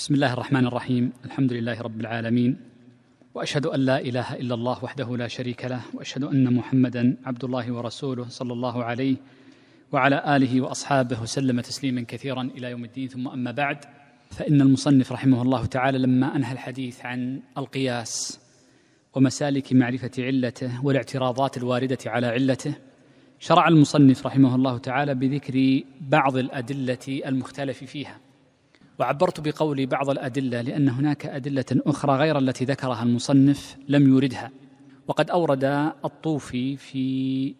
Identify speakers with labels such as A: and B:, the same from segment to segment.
A: بسم الله الرحمن الرحيم الحمد لله رب العالمين واشهد ان لا اله الا الله وحده لا شريك له واشهد ان محمدا عبد الله ورسوله صلى الله عليه وعلى اله واصحابه وسلم تسليما كثيرا الى يوم الدين ثم اما بعد فان المصنف رحمه الله تعالى لما انهى الحديث عن القياس ومسالك معرفه علته والاعتراضات الوارده على علته شرع المصنف رحمه الله تعالى بذكر بعض الادله المختلف فيها وعبرت بقولي بعض الادله لان هناك ادله اخرى غير التي ذكرها المصنف لم يوردها وقد اورد الطوفي في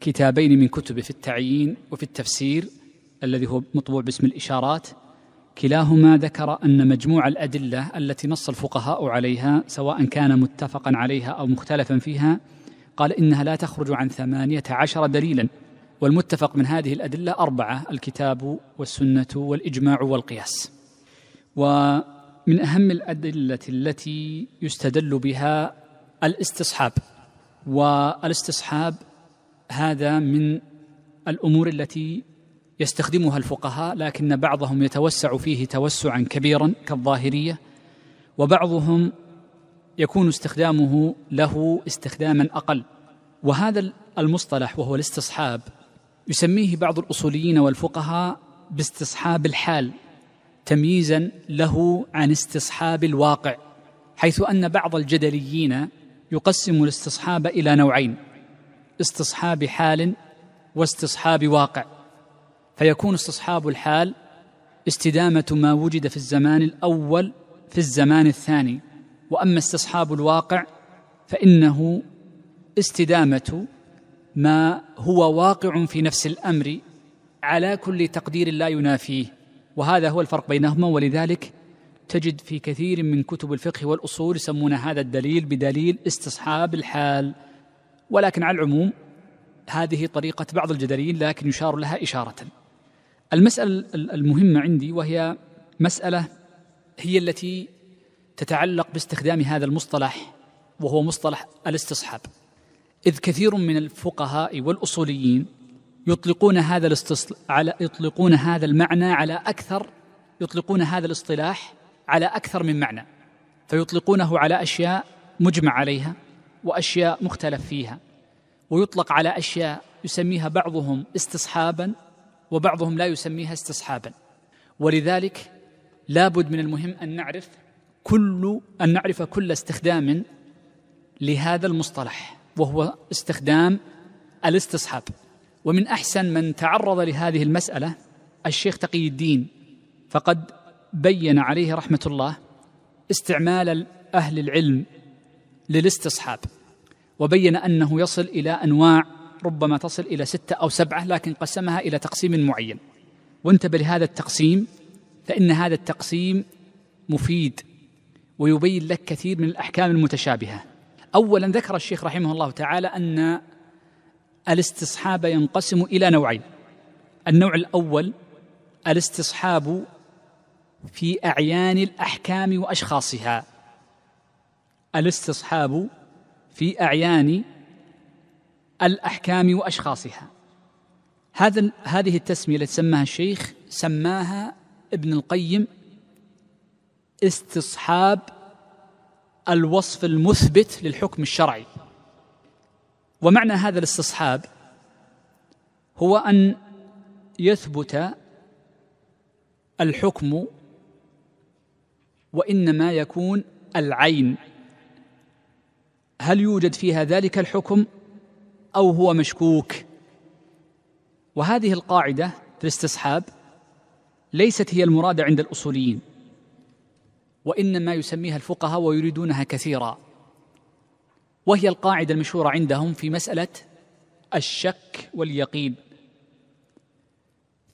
A: كتابين من كتبه في التعيين وفي التفسير الذي هو مطبوع باسم الاشارات كلاهما ذكر ان مجموع الادله التي نص الفقهاء عليها سواء كان متفقا عليها او مختلفا فيها قال انها لا تخرج عن ثمانيه عشر دليلا والمتفق من هذه الادله اربعه الكتاب والسنه والاجماع والقياس ومن أهم الأدلة التي يستدل بها الاستصحاب والاستصحاب هذا من الأمور التي يستخدمها الفقهاء لكن بعضهم يتوسع فيه توسعا كبيرا كالظاهرية وبعضهم يكون استخدامه له استخداما أقل وهذا المصطلح وهو الاستصحاب يسميه بعض الأصوليين والفقهاء باستصحاب الحال تمييزا له عن استصحاب الواقع حيث ان بعض الجدليين يقسم الاستصحاب الى نوعين استصحاب حال واستصحاب واقع فيكون استصحاب الحال استدامه ما وجد في الزمان الاول في الزمان الثاني واما استصحاب الواقع فانه استدامه ما هو واقع في نفس الامر على كل تقدير لا ينافيه وهذا هو الفرق بينهما ولذلك تجد في كثير من كتب الفقه والاصول يسمون هذا الدليل بدليل استصحاب الحال ولكن على العموم هذه طريقه بعض الجدليين لكن يشار لها اشاره المساله المهمه عندي وهي مساله هي التي تتعلق باستخدام هذا المصطلح وهو مصطلح الاستصحاب اذ كثير من الفقهاء والاصوليين يطلقون هذا الاستصل... على يطلقون هذا المعنى على اكثر يطلقون هذا الاصطلاح على اكثر من معنى فيطلقونه على اشياء مجمع عليها واشياء مختلف فيها ويطلق على اشياء يسميها بعضهم استصحابا وبعضهم لا يسميها استصحابا ولذلك لابد من المهم ان نعرف كل ان نعرف كل استخدام لهذا المصطلح وهو استخدام الاستصحاب ومن احسن من تعرض لهذه المساله الشيخ تقي الدين فقد بين عليه رحمه الله استعمال اهل العلم للاستصحاب وبين انه يصل الى انواع ربما تصل الى سته او سبعه لكن قسمها الى تقسيم معين وانتبه لهذا التقسيم فان هذا التقسيم مفيد ويبين لك كثير من الاحكام المتشابهه اولا ذكر الشيخ رحمه الله تعالى ان الاستصحاب ينقسم الى نوعين النوع الاول الاستصحاب في اعيان الاحكام واشخاصها الاستصحاب في اعيان الاحكام واشخاصها هذا هذه التسميه التي سماها الشيخ سماها ابن القيم استصحاب الوصف المثبت للحكم الشرعي ومعنى هذا الاستصحاب هو ان يثبت الحكم وانما يكون العين هل يوجد فيها ذلك الحكم او هو مشكوك وهذه القاعده في الاستصحاب ليست هي المراد عند الاصوليين وانما يسميها الفقهاء ويريدونها كثيرا وهي القاعده المشهوره عندهم في مساله الشك واليقين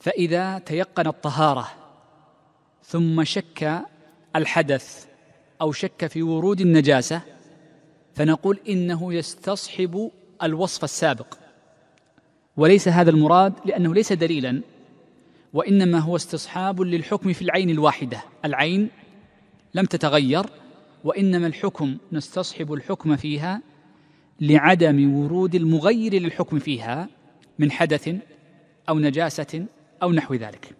A: فاذا تيقن الطهاره ثم شك الحدث او شك في ورود النجاسه فنقول انه يستصحب الوصف السابق وليس هذا المراد لانه ليس دليلا وانما هو استصحاب للحكم في العين الواحده العين لم تتغير وإنما الحكم نستصحب الحكم فيها لعدم ورود المغير للحكم فيها من حدث أو نجاسة أو نحو ذلك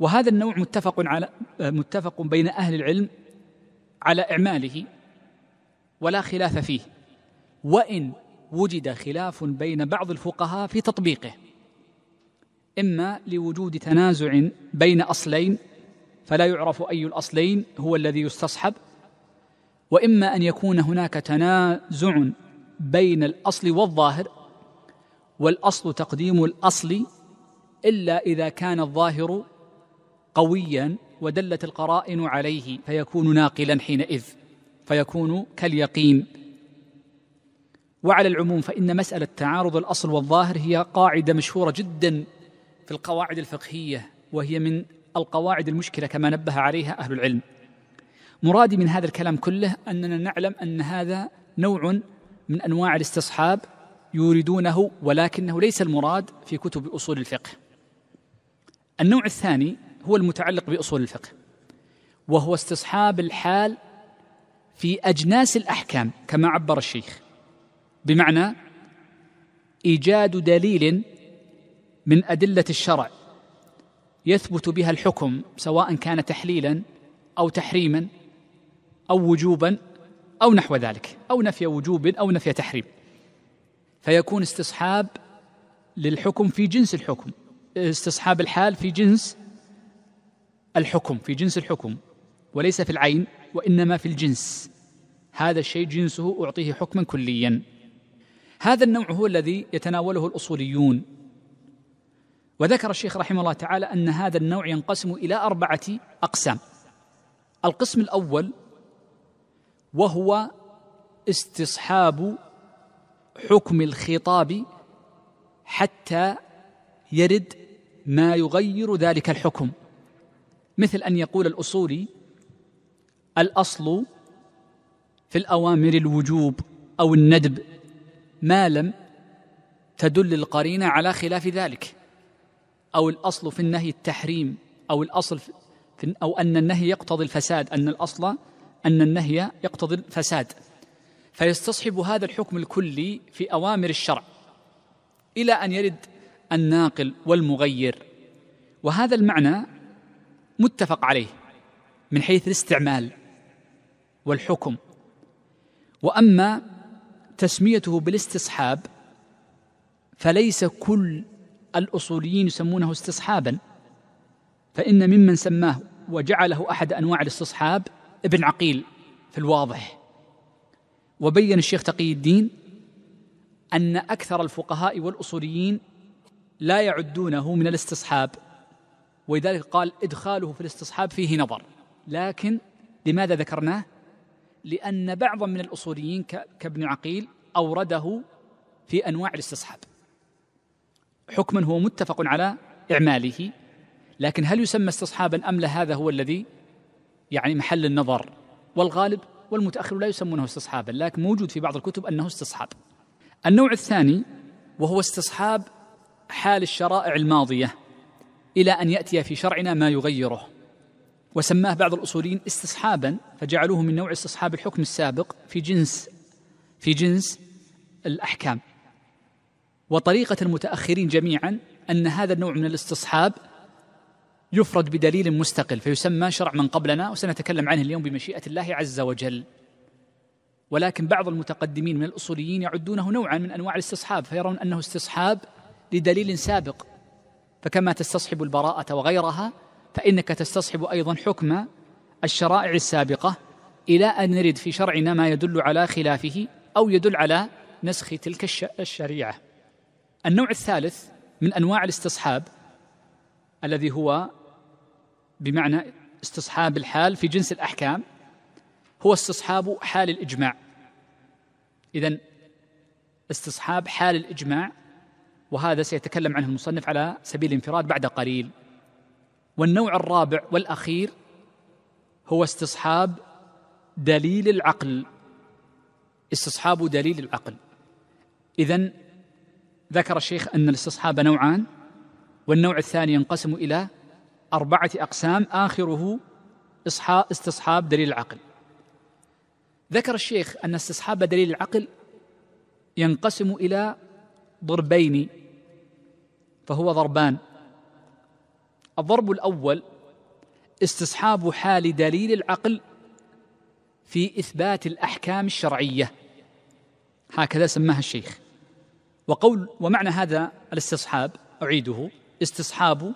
A: وهذا النوع متفق على متفق بين أهل العلم على إعماله ولا خلاف فيه وإن وجد خلاف بين بعض الفقهاء في تطبيقه إما لوجود تنازع بين أصلين فلا يعرف أي الأصلين هو الذي يستصحب واما ان يكون هناك تنازع بين الاصل والظاهر والاصل تقديم الاصل الا اذا كان الظاهر قويا ودلت القرائن عليه فيكون ناقلا حينئذ فيكون كاليقين وعلى العموم فان مساله تعارض الاصل والظاهر هي قاعده مشهوره جدا في القواعد الفقهيه وهي من القواعد المشكله كما نبه عليها اهل العلم مرادي من هذا الكلام كله أننا نعلم أن هذا نوع من أنواع الاستصحاب يريدونه ولكنه ليس المراد في كتب أصول الفقه النوع الثاني هو المتعلق بأصول الفقه وهو استصحاب الحال في أجناس الأحكام كما عبر الشيخ بمعنى إيجاد دليل من أدلة الشرع يثبت بها الحكم سواء كان تحليلا او تحريما أو وجوبا أو نحو ذلك أو نفي وجوب أو نفي تحريم فيكون استصحاب للحكم في جنس الحكم استصحاب الحال في جنس الحكم في جنس الحكم وليس في العين وإنما في الجنس هذا الشيء جنسه أعطيه حكما كليا هذا النوع هو الذي يتناوله الأصوليون وذكر الشيخ رحمه الله تعالى أن هذا النوع ينقسم إلى أربعة أقسام القسم الأول وهو استصحاب حكم الخطاب حتى يرد ما يغير ذلك الحكم مثل ان يقول الاصولي الاصل في الاوامر الوجوب او الندب ما لم تدل القرينه على خلاف ذلك او الاصل في النهي التحريم او الاصل في او ان النهي يقتضي الفساد ان الاصل أن النهي يقتضي الفساد فيستصحب هذا الحكم الكلي في أوامر الشرع إلى أن يرد الناقل والمغير وهذا المعنى متفق عليه من حيث الاستعمال والحكم واما تسميته بالاستصحاب فليس كل الاصوليين يسمونه استصحابا فان ممن سماه وجعله احد انواع الاستصحاب ابن عقيل في الواضح وبين الشيخ تقي الدين أن أكثر الفقهاء والأصوليين لا يعدونه من الاستصحاب ولذلك قال إدخاله في الاستصحاب فيه نظر لكن لماذا ذكرناه؟ لأن بعضا من الأصوليين كابن عقيل أورده في أنواع الاستصحاب حكما هو متفق على إعماله لكن هل يسمى استصحابا أم لا هذا هو الذي يعني محل النظر والغالب والمتأخر لا يسمونه استصحابا لكن موجود في بعض الكتب أنه استصحاب النوع الثاني وهو استصحاب حال الشرائع الماضية إلى أن يأتي في شرعنا ما يغيره وسماه بعض الأصوليين استصحابا فجعلوه من نوع استصحاب الحكم السابق في جنس في جنس الأحكام وطريقة المتأخرين جميعا أن هذا النوع من الاستصحاب يفرد بدليل مستقل فيسمى شرع من قبلنا وسنتكلم عنه اليوم بمشيئه الله عز وجل ولكن بعض المتقدمين من الاصوليين يعدونه نوعا من انواع الاستصحاب فيرون انه استصحاب لدليل سابق فكما تستصحب البراءه وغيرها فانك تستصحب ايضا حكم الشرائع السابقه الى ان نرد في شرعنا ما يدل على خلافه او يدل على نسخ تلك الشريعه النوع الثالث من انواع الاستصحاب الذي هو بمعنى استصحاب الحال في جنس الأحكام هو استصحاب حال الإجماع إذا استصحاب حال الإجماع وهذا سيتكلم عنه المصنف على سبيل الانفراد بعد قليل والنوع الرابع والأخير هو استصحاب دليل العقل استصحاب دليل العقل إذا ذكر الشيخ أن الاستصحاب نوعان والنوع الثاني ينقسم إلى أربعة أقسام آخره استصحاب دليل العقل ذكر الشيخ أن استصحاب دليل العقل ينقسم إلى ضربين فهو ضربان الضرب الأول استصحاب حال دليل العقل في إثبات الأحكام الشرعية هكذا سماها الشيخ وقول ومعنى هذا الاستصحاب أعيده استصحاب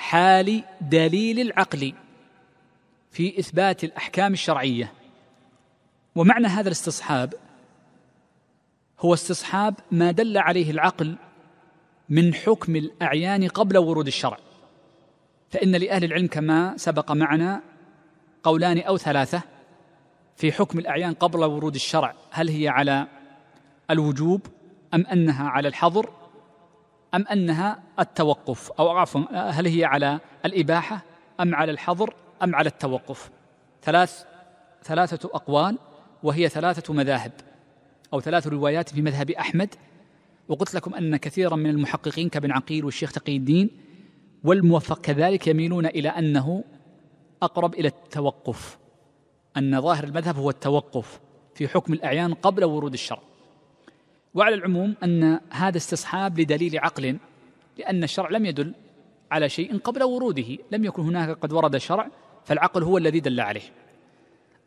A: حال دليل العقل في إثبات الأحكام الشرعية ومعنى هذا الاستصحاب هو استصحاب ما دل عليه العقل من حكم الأعيان قبل ورود الشرع فإن لأهل العلم كما سبق معنا قولان أو ثلاثة في حكم الأعيان قبل ورود الشرع هل هي على الوجوب أم أنها على الحظر أم أنها التوقف أو عفوا هل هي على الإباحة أم على الحظر أم على التوقف ثلاث ثلاثة أقوال وهي ثلاثة مذاهب أو ثلاث روايات في مذهب أحمد وقلت لكم أن كثيرا من المحققين كابن عقيل والشيخ تقي الدين والموفق كذلك يميلون إلى أنه أقرب إلى التوقف أن ظاهر المذهب هو التوقف في حكم الأعيان قبل ورود الشرع وعلى العموم أن هذا استصحاب لدليل عقل لأن الشرع لم يدل على شيء قبل وروده لم يكن هناك قد ورد شرع فالعقل هو الذي دل عليه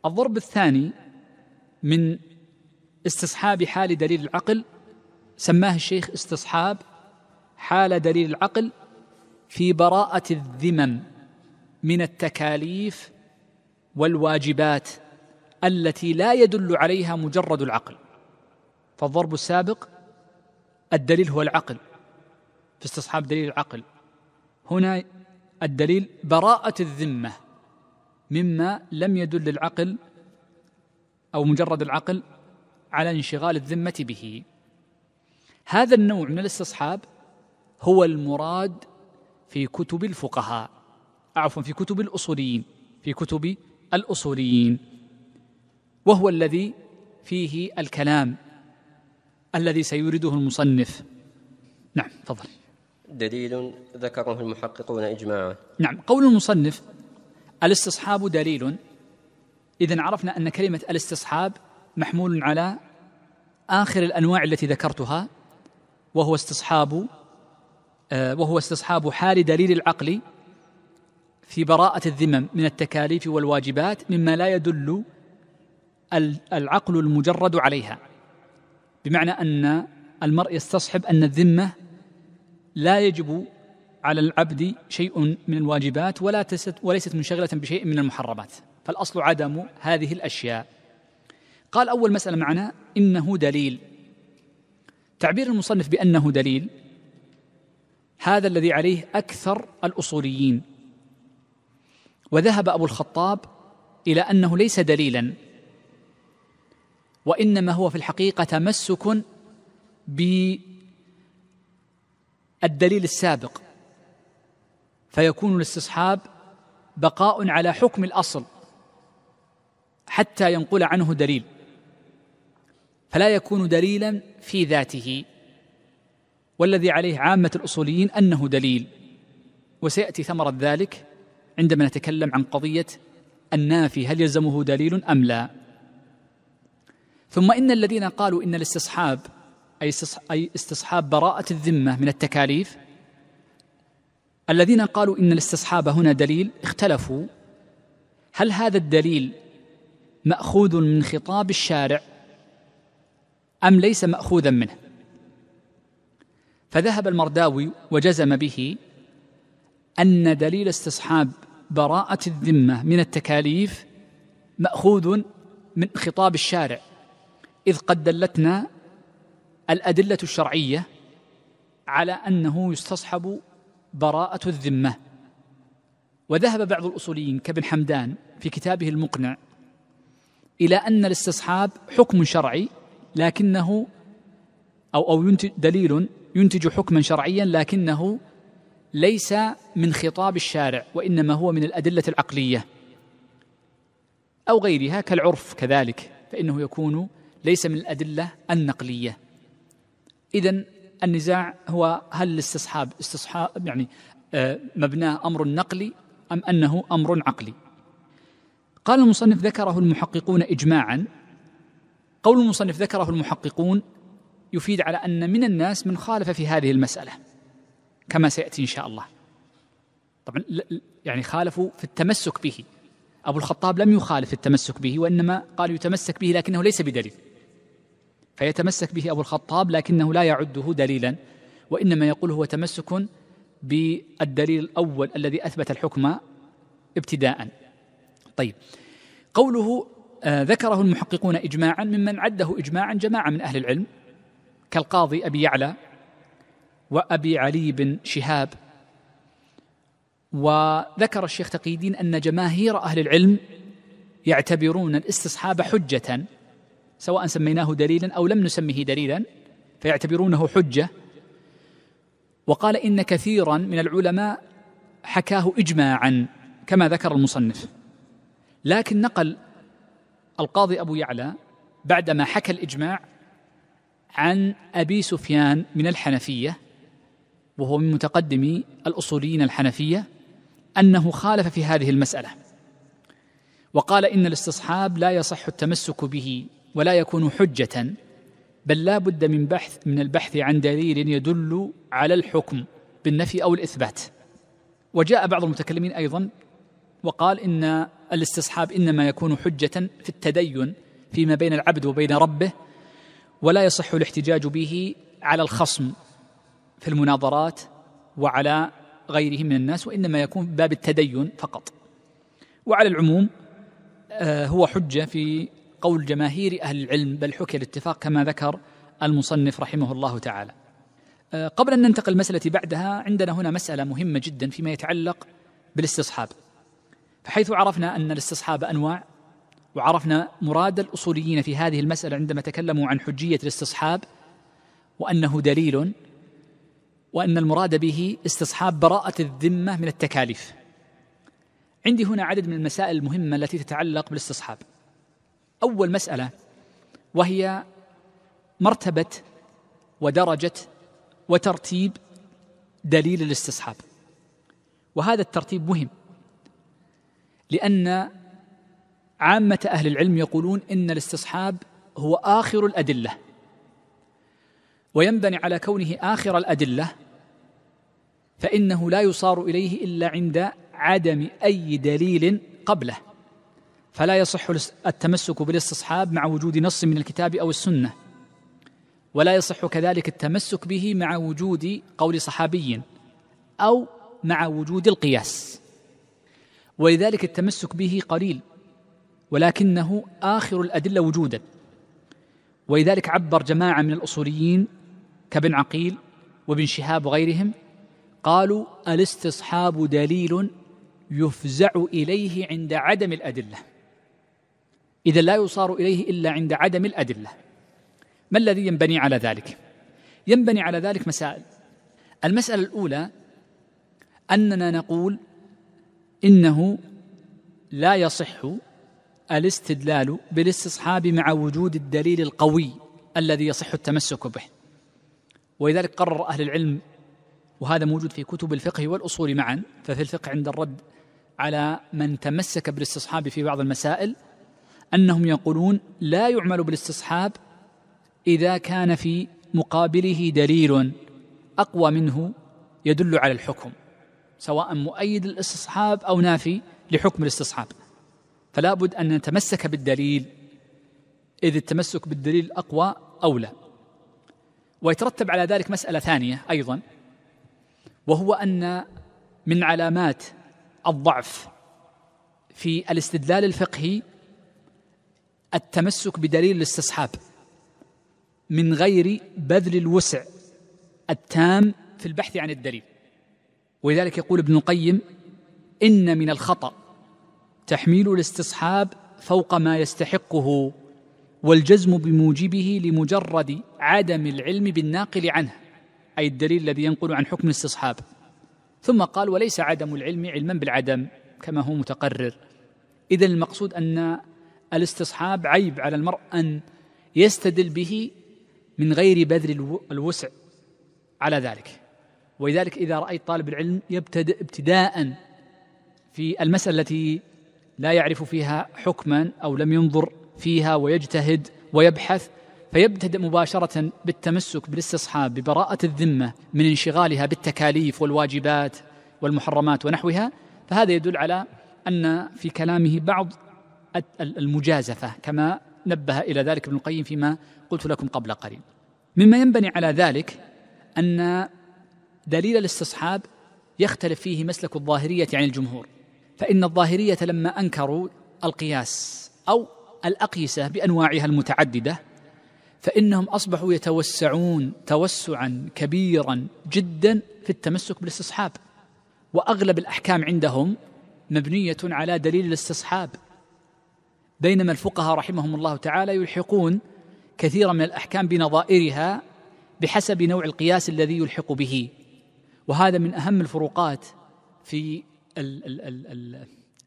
A: الضرب الثاني من استصحاب حال دليل العقل سماه الشيخ استصحاب حال دليل العقل في براءة الذمم من التكاليف والواجبات التي لا يدل عليها مجرد العقل فالضرب السابق الدليل هو العقل في استصحاب دليل العقل هنا الدليل براءة الذمة مما لم يدل العقل أو مجرد العقل على انشغال الذمة به هذا النوع من الاستصحاب هو المراد في كتب الفقهاء عفوا في كتب الأصوليين في كتب الأصوليين وهو الذي فيه الكلام الذي سيورده المصنف
B: نعم تفضل دليل ذكره المحققون إجماعا
A: نعم قول المصنف الاستصحاب دليل إذا عرفنا أن كلمة الاستصحاب محمول على آخر الأنواع التي ذكرتها وهو استصحاب آه، وهو استصحاب حال دليل العقل في براءة الذمم من التكاليف والواجبات مما لا يدل العقل المجرد عليها بمعنى ان المرء يستصحب ان الذمه لا يجب على العبد شيء من الواجبات ولا وليست منشغله بشيء من المحرمات فالاصل عدم هذه الاشياء قال اول مساله معنا انه دليل تعبير المصنف بانه دليل هذا الذي عليه اكثر الاصوليين وذهب ابو الخطاب الى انه ليس دليلا وانما هو في الحقيقه تمسك بالدليل السابق فيكون الاستصحاب بقاء على حكم الاصل حتى ينقل عنه دليل فلا يكون دليلا في ذاته والذي عليه عامه الاصوليين انه دليل وسياتي ثمره ذلك عندما نتكلم عن قضيه النافي هل يلزمه دليل ام لا ثم إن الذين قالوا إن الاستصحاب أي استصحاب براءة الذمة من التكاليف الذين قالوا إن الاستصحاب هنا دليل اختلفوا هل هذا الدليل مأخوذ من خطاب الشارع أم ليس مأخوذا منه فذهب المرداوي وجزم به أن دليل استصحاب براءة الذمة من التكاليف مأخوذ من خطاب الشارع اذ قد دلتنا الادله الشرعيه على انه يستصحب براءه الذمه وذهب بعض الاصوليين كابن حمدان في كتابه المقنع الى ان الاستصحاب حكم شرعي لكنه او او ينتج دليل ينتج حكما شرعيا لكنه ليس من خطاب الشارع وانما هو من الادله العقليه او غيرها كالعرف كذلك فانه يكون ليس من الأدلة النقلية إذا النزاع هو هل الاستصحاب استصحاب يعني آه، مبناه أمر نقلي أم أنه أمر عقلي قال المصنف ذكره المحققون إجماعا قول المصنف ذكره المحققون يفيد على أن من الناس من خالف في هذه المسألة كما سيأتي إن شاء الله طبعا يعني خالفوا في التمسك به أبو الخطاب لم يخالف التمسك به وإنما قال يتمسك به لكنه ليس بدليل فيتمسك به أبو الخطاب لكنه لا يعده دليلا وإنما يقول هو تمسك بالدليل الأول الذي أثبت الحكم ابتداء طيب قوله آه ذكره المحققون إجماعا ممن عده إجماعا جماعة من أهل العلم كالقاضي أبي يعلى وأبي علي بن شهاب وذكر الشيخ تقيدين أن جماهير أهل العلم يعتبرون الاستصحاب حجة سواء سميناه دليلا او لم نسمه دليلا فيعتبرونه حجه وقال ان كثيرا من العلماء حكاه اجماعا كما ذكر المصنف لكن نقل القاضي ابو يعلى بعدما حكى الاجماع عن ابي سفيان من الحنفيه وهو من متقدمي الاصوليين الحنفيه انه خالف في هذه المساله وقال ان الاستصحاب لا يصح التمسك به ولا يكون حجة بل لا بد من بحث من البحث عن دليل يدل على الحكم بالنفي أو الإثبات وجاء بعض المتكلمين أيضا وقال إن الاستصحاب إنما يكون حجة في التدين فيما بين العبد وبين ربه ولا يصح الاحتجاج به على الخصم في المناظرات وعلى غيره من الناس وإنما يكون باب التدين فقط وعلى العموم آه، هو حجة في قول جماهير أهل العلم بل حكي الاتفاق كما ذكر المصنف رحمه الله تعالى آه، قبل أن ننتقل المسألة بعدها عندنا هنا مسألة مهمة جدا فيما يتعلق بالاستصحاب فحيث عرفنا أن الاستصحاب أنواع وعرفنا مراد الأصوليين في هذه المسألة عندما تكلموا عن حجية الاستصحاب وأنه دليل وأن المراد به استصحاب براءة الذمة من التكاليف عندي هنا عدد من المسائل المهمة التي تتعلق بالاستصحاب أول مسألة وهي مرتبة ودرجة وترتيب دليل الاستصحاب وهذا الترتيب مهم لأن عامة أهل العلم يقولون إن الاستصحاب هو آخر الأدلة وينبني على كونه آخر الأدلة فإنه لا يصار إليه إلا عند عدم أي دليل قبله فلا يصح التمسك بالاستصحاب مع وجود نص من الكتاب او السنه ولا يصح كذلك التمسك به مع وجود قول صحابي او مع وجود القياس ولذلك التمسك به قليل ولكنه اخر الادله وجودا ولذلك عبر جماعه من الاصوليين كابن عقيل وابن شهاب وغيرهم قالوا الاستصحاب دليل يفزع اليه عند عدم الادله إذا لا يصار إليه إلا عند عدم الأدلة ما الذي ينبني على ذلك؟ ينبني على ذلك مسائل المسألة الأولى أننا نقول إنه لا يصح الاستدلال بالاستصحاب مع وجود الدليل القوي الذي يصح التمسك به ولذلك قرر أهل العلم وهذا موجود في كتب الفقه والأصول معا ففي الفقه عند الرد على من تمسك بالاستصحاب في بعض المسائل انهم يقولون لا يعمل بالاستصحاب اذا كان في مقابله دليل اقوى منه يدل على الحكم سواء مؤيد الاستصحاب او نافي لحكم الاستصحاب فلا بد ان نتمسك بالدليل اذ التمسك بالدليل اقوى اولى ويترتب على ذلك مساله ثانيه ايضا وهو ان من علامات الضعف في الاستدلال الفقهي التمسك بدليل الاستصحاب من غير بذل الوسع التام في البحث عن الدليل ولذلك يقول ابن القيم ان من الخطا تحميل الاستصحاب فوق ما يستحقه والجزم بموجبه لمجرد عدم العلم بالناقل عنه اي الدليل الذي ينقل عن حكم الاستصحاب ثم قال وليس عدم العلم علما بالعدم كما هو متقرر اذا المقصود ان الاستصحاب عيب على المرء أن يستدل به من غير بذل الوسع على ذلك ولذلك إذا رأيت طالب العلم يبتدئ ابتداء في المسألة التي لا يعرف فيها حكما أو لم ينظر فيها ويجتهد ويبحث فيبتدأ مباشرة بالتمسك بالاستصحاب ببراءة الذمة من انشغالها بالتكاليف والواجبات والمحرمات ونحوها فهذا يدل على أن في كلامه بعض المجازفة كما نبه إلى ذلك ابن القيم فيما قلت لكم قبل قليل مما ينبني على ذلك أن دليل الاستصحاب يختلف فيه مسلك الظاهرية عن الجمهور فإن الظاهرية لما أنكروا القياس أو الأقيسة بأنواعها المتعددة فإنهم أصبحوا يتوسعون توسعا كبيرا جدا في التمسك بالاستصحاب وأغلب الأحكام عندهم مبنية على دليل الاستصحاب بينما الفقهاء رحمهم الله تعالى يلحقون كثيرا من الاحكام بنظائرها بحسب نوع القياس الذي يلحق به وهذا من اهم الفروقات في ال ال ال ال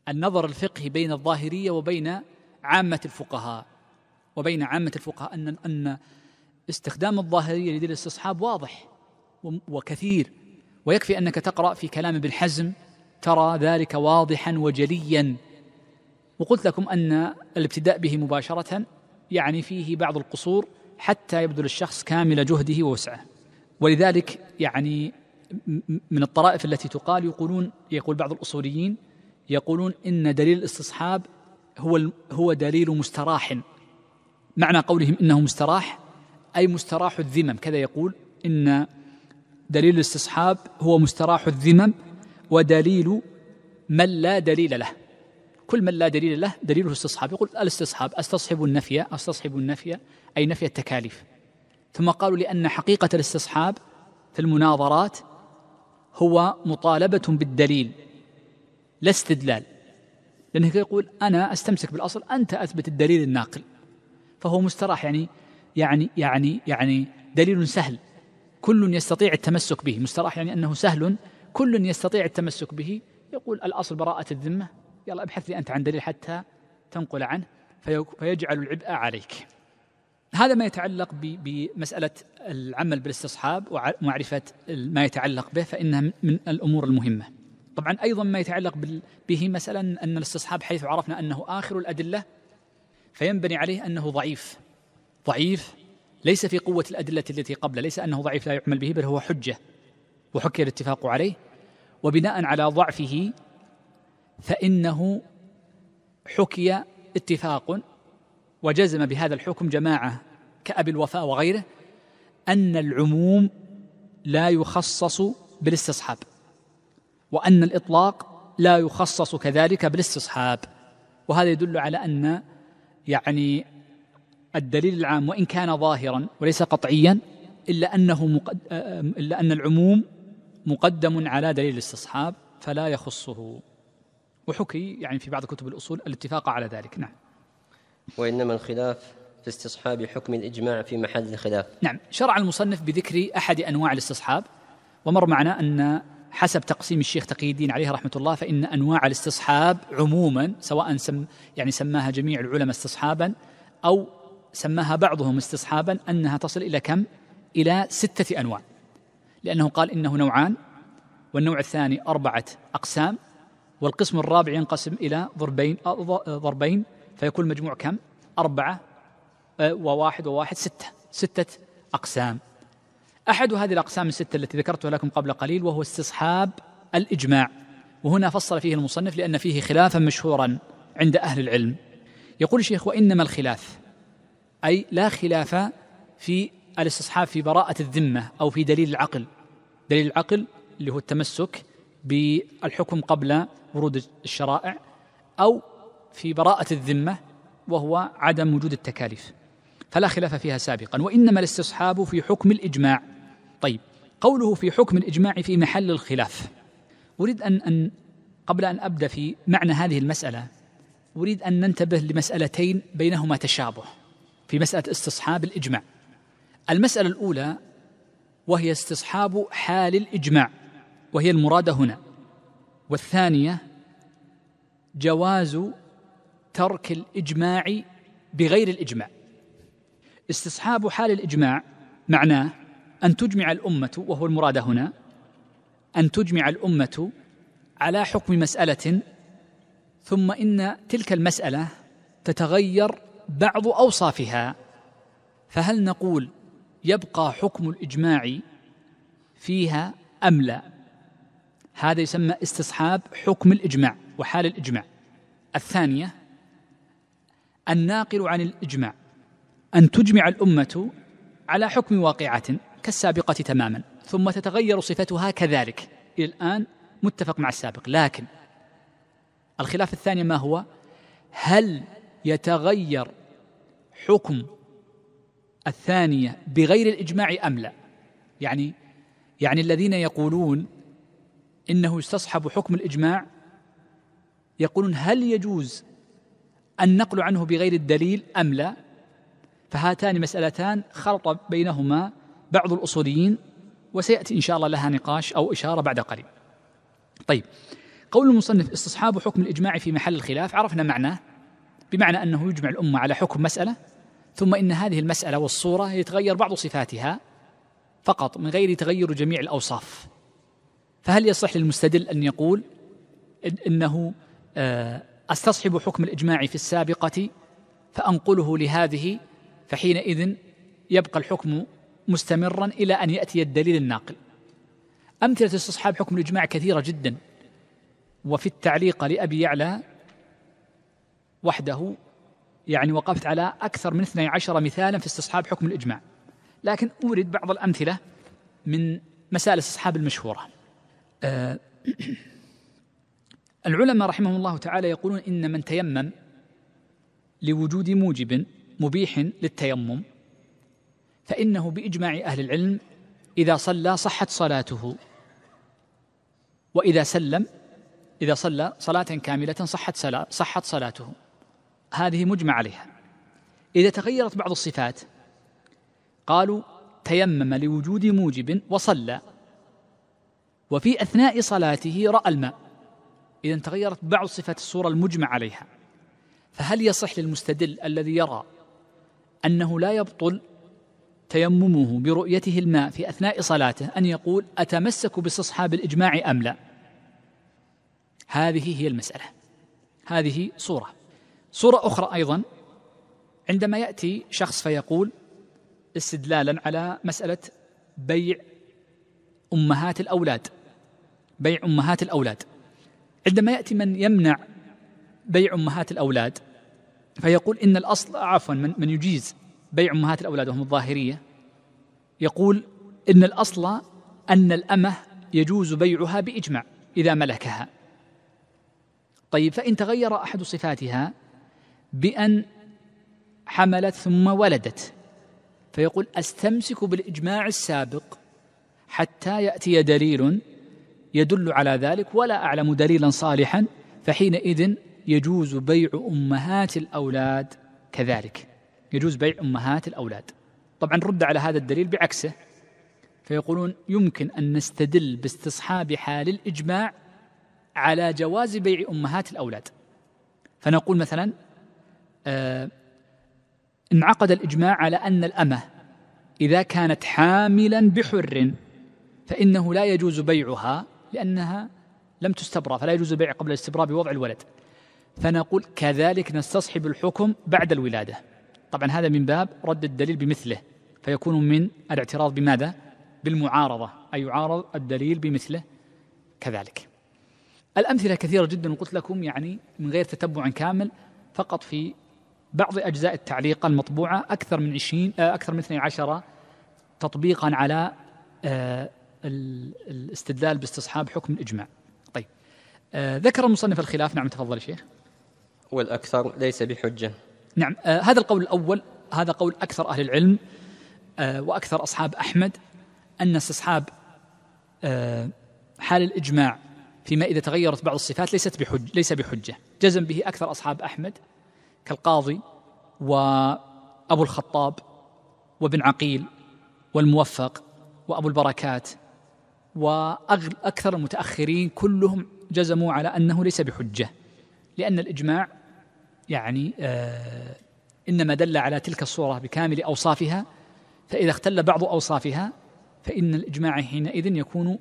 A: النظر الفقهي بين الظاهريه وبين عامه الفقهاء وبين عامه الفقهاء ان ان استخدام الظاهريه لدليل الاستصحاب واضح وكثير ويكفي انك تقرا في كلام ابن حزم ترى ذلك واضحا وجليا وقلت لكم أن الابتداء به مباشرة يعني فيه بعض القصور حتى يبذل الشخص كامل جهده ووسعه ولذلك يعني من الطرائف التي تقال يقولون يقول بعض الأصوليين يقولون إن دليل الاستصحاب هو هو دليل مستراح معنى قولهم إنه مستراح أي مستراح الذمم كذا يقول إن دليل الاستصحاب هو مستراح الذمم ودليل من لا دليل له كل من لا دليل له دليله استصحاب يقول الاستصحاب استصحب النفي استصحب النفي أي نفي التكاليف ثم قالوا لأن حقيقة الاستصحاب في المناظرات هو مطالبة بالدليل لا استدلال لأنه يقول أنا أستمسك بالأصل أنت أثبت الدليل الناقل فهو مستراح يعني يعني يعني يعني دليل سهل كل يستطيع التمسك به مستراح يعني أنه سهل كل يستطيع التمسك به يقول الأصل براءة الذمة يلا ابحث لي أنت عن دليل حتى تنقل عنه فيجعل العبء عليك هذا ما يتعلق بمسألة العمل بالاستصحاب ومعرفة ما يتعلق به فإنها من الأمور المهمة طبعا أيضا ما يتعلق به مثلا أن الاستصحاب حيث عرفنا أنه آخر الأدلة فينبني عليه أنه ضعيف ضعيف ليس في قوة الأدلة التي قبله ليس أنه ضعيف لا يعمل به بل هو حجة وحكي الاتفاق عليه وبناء على ضعفه فإنه حكي اتفاق وجزم بهذا الحكم جماعة كأبي الوفاء وغيره أن العموم لا يخصص بالاستصحاب وأن الإطلاق لا يخصص كذلك بالاستصحاب وهذا يدل على أن يعني الدليل العام وإن كان ظاهرا وليس قطعيا إلا أنه مقد... آه، إلا أن العموم مقدم على دليل الاستصحاب فلا يخصه وحكي يعني في بعض كتب الأصول الاتفاق على ذلك نعم
B: وإنما الخلاف في استصحاب حكم الإجماع في محل الخلاف
A: نعم شرع المصنف بذكر أحد أنواع الاستصحاب ومر معنا أن حسب تقسيم الشيخ تقي الدين عليه رحمه الله فان انواع الاستصحاب عموما سواء سم يعني سماها جميع العلماء استصحابا او سماها بعضهم استصحابا انها تصل الى كم؟ الى سته انواع. لانه قال انه نوعان والنوع الثاني اربعه اقسام والقسم الرابع ينقسم إلى ضربين ضربين فيكون المجموع كم؟ أربعة وواحد وواحد ستة ستة أقسام أحد هذه الأقسام الستة التي ذكرتها لكم قبل قليل وهو استصحاب الإجماع وهنا فصل فيه المصنف لأن فيه خلافا مشهورا عند أهل العلم يقول الشيخ وإنما الخلاف أي لا خلاف في الاستصحاب في براءة الذمة أو في دليل العقل دليل العقل اللي هو التمسك بالحكم قبل ورود الشرائع أو في براءة الذمة وهو عدم وجود التكاليف فلا خلاف فيها سابقا وإنما الاستصحاب في حكم الإجماع طيب قوله في حكم الإجماع في محل الخلاف أريد أن, أن قبل أن أبدأ في معنى هذه المسألة أريد أن ننتبه لمسألتين بينهما تشابه في مسألة استصحاب الإجماع المسألة الأولى وهي استصحاب حال الإجماع وهي المرادة هنا والثانيه جواز ترك الاجماع بغير الاجماع استصحاب حال الاجماع معناه ان تجمع الامه وهو المراد هنا ان تجمع الامه على حكم مساله ثم ان تلك المساله تتغير بعض اوصافها فهل نقول يبقى حكم الاجماع فيها ام لا هذا يسمى استصحاب حكم الإجماع وحال الإجماع الثانية الناقل عن الإجماع أن تجمع الأمة على حكم واقعة كالسابقة تماما ثم تتغير صفتها كذلك إلى الآن متفق مع السابق لكن الخلاف الثاني ما هو هل يتغير حكم الثانية بغير الإجماع أم لا يعني يعني الذين يقولون إنه يستصحب حكم الإجماع يقولون هل يجوز النقل عنه بغير الدليل أم لا فهاتان مسألتان خلط بينهما بعض الأصوليين وسيأتي إن شاء الله لها نقاش أو إشارة بعد قليل طيب قول المصنف استصحاب حكم الإجماع في محل الخلاف عرفنا معناه بمعنى أنه يجمع الأمة على حكم مسألة ثم إن هذه المسألة والصورة يتغير بعض صفاتها فقط من غير تغير جميع الأوصاف فهل يصح للمستدل أن يقول إنه آه، أستصحب حكم الإجماع في السابقة فأنقله لهذه فحينئذ يبقى الحكم مستمرا إلى أن يأتي الدليل الناقل أمثلة استصحاب حكم الإجماع كثيرة جدا وفي التعليق لأبي يعلى وحده يعني وقفت على أكثر من 12 مثالا في استصحاب حكم الإجماع لكن أورد بعض الأمثلة من مسائل استصحاب المشهورة آه، العلماء رحمهم الله تعالى يقولون إن من تيمم لوجود موجب مبيح للتيمم فإنه بإجماع أهل العلم إذا صلى صحت صلاته وإذا سلم إذا صلى صلاة كاملة صحت صلاة صحت صلاته هذه مجمع عليها إذا تغيرت بعض الصفات قالوا تيمم لوجود موجب وصلى وفي أثناء صلاته رأى الماء إذا تغيرت بعض صفات الصورة المجمع عليها فهل يصح للمستدل الذي يرى أنه لا يبطل تيممه برؤيته الماء في أثناء صلاته أن يقول أتمسك باستصحاب الإجماع أم لا هذه هي المسألة هذه صورة صورة أخرى أيضا عندما يأتي شخص فيقول استدلالا على مسألة بيع امهات الاولاد بيع امهات الاولاد عندما ياتي من يمنع بيع امهات الاولاد فيقول ان الاصل عفوا من, من يجيز بيع امهات الاولاد وهم الظاهريه يقول ان الاصل ان الامه يجوز بيعها باجماع اذا ملكها طيب فان تغير احد صفاتها بان حملت ثم ولدت فيقول استمسك بالاجماع السابق حتى ياتي دليل يدل على ذلك ولا اعلم دليلا صالحا فحينئذ يجوز بيع امهات الاولاد كذلك يجوز بيع امهات الاولاد طبعا رد على هذا الدليل بعكسه فيقولون يمكن ان نستدل باستصحاب حال الاجماع على جواز بيع امهات الاولاد فنقول مثلا آه، انعقد الاجماع على ان الامه اذا كانت حاملا بحر فإنه لا يجوز بيعها لأنها لم تستبرأ فلا يجوز البيع قبل الاستبراء بوضع الولد فنقول كذلك نستصحب الحكم بعد الولادة طبعا هذا من باب رد الدليل بمثله فيكون من الاعتراض بماذا؟ بالمعارضة أي يعارض الدليل بمثله كذلك الأمثلة كثيرة جدا قلت لكم يعني من غير تتبع كامل فقط في بعض أجزاء التعليق المطبوعة أكثر من 20 آه، أكثر من 12 تطبيقا على آه، الاستدلال باستصحاب حكم الإجماع طيب آه ذكر المصنف الخلاف نعم تفضل شيخ
B: والأكثر
A: ليس بحجة نعم آه هذا القول الأول هذا قول أكثر أهل العلم آه وأكثر أصحاب أحمد أن استصحاب آه حال الإجماع فيما إذا تغيرت بعض الصفات ليست بحج ليس بحجة جزم به أكثر أصحاب أحمد كالقاضي وأبو الخطاب وابن عقيل والموفق وأبو البركات وأكثر المتأخرين كلهم جزموا على أنه ليس بحجة لأن الإجماع يعني آه إنما دل على تلك الصورة بكامل أوصافها فإذا اختل بعض أوصافها فإن الإجماع حينئذ يكون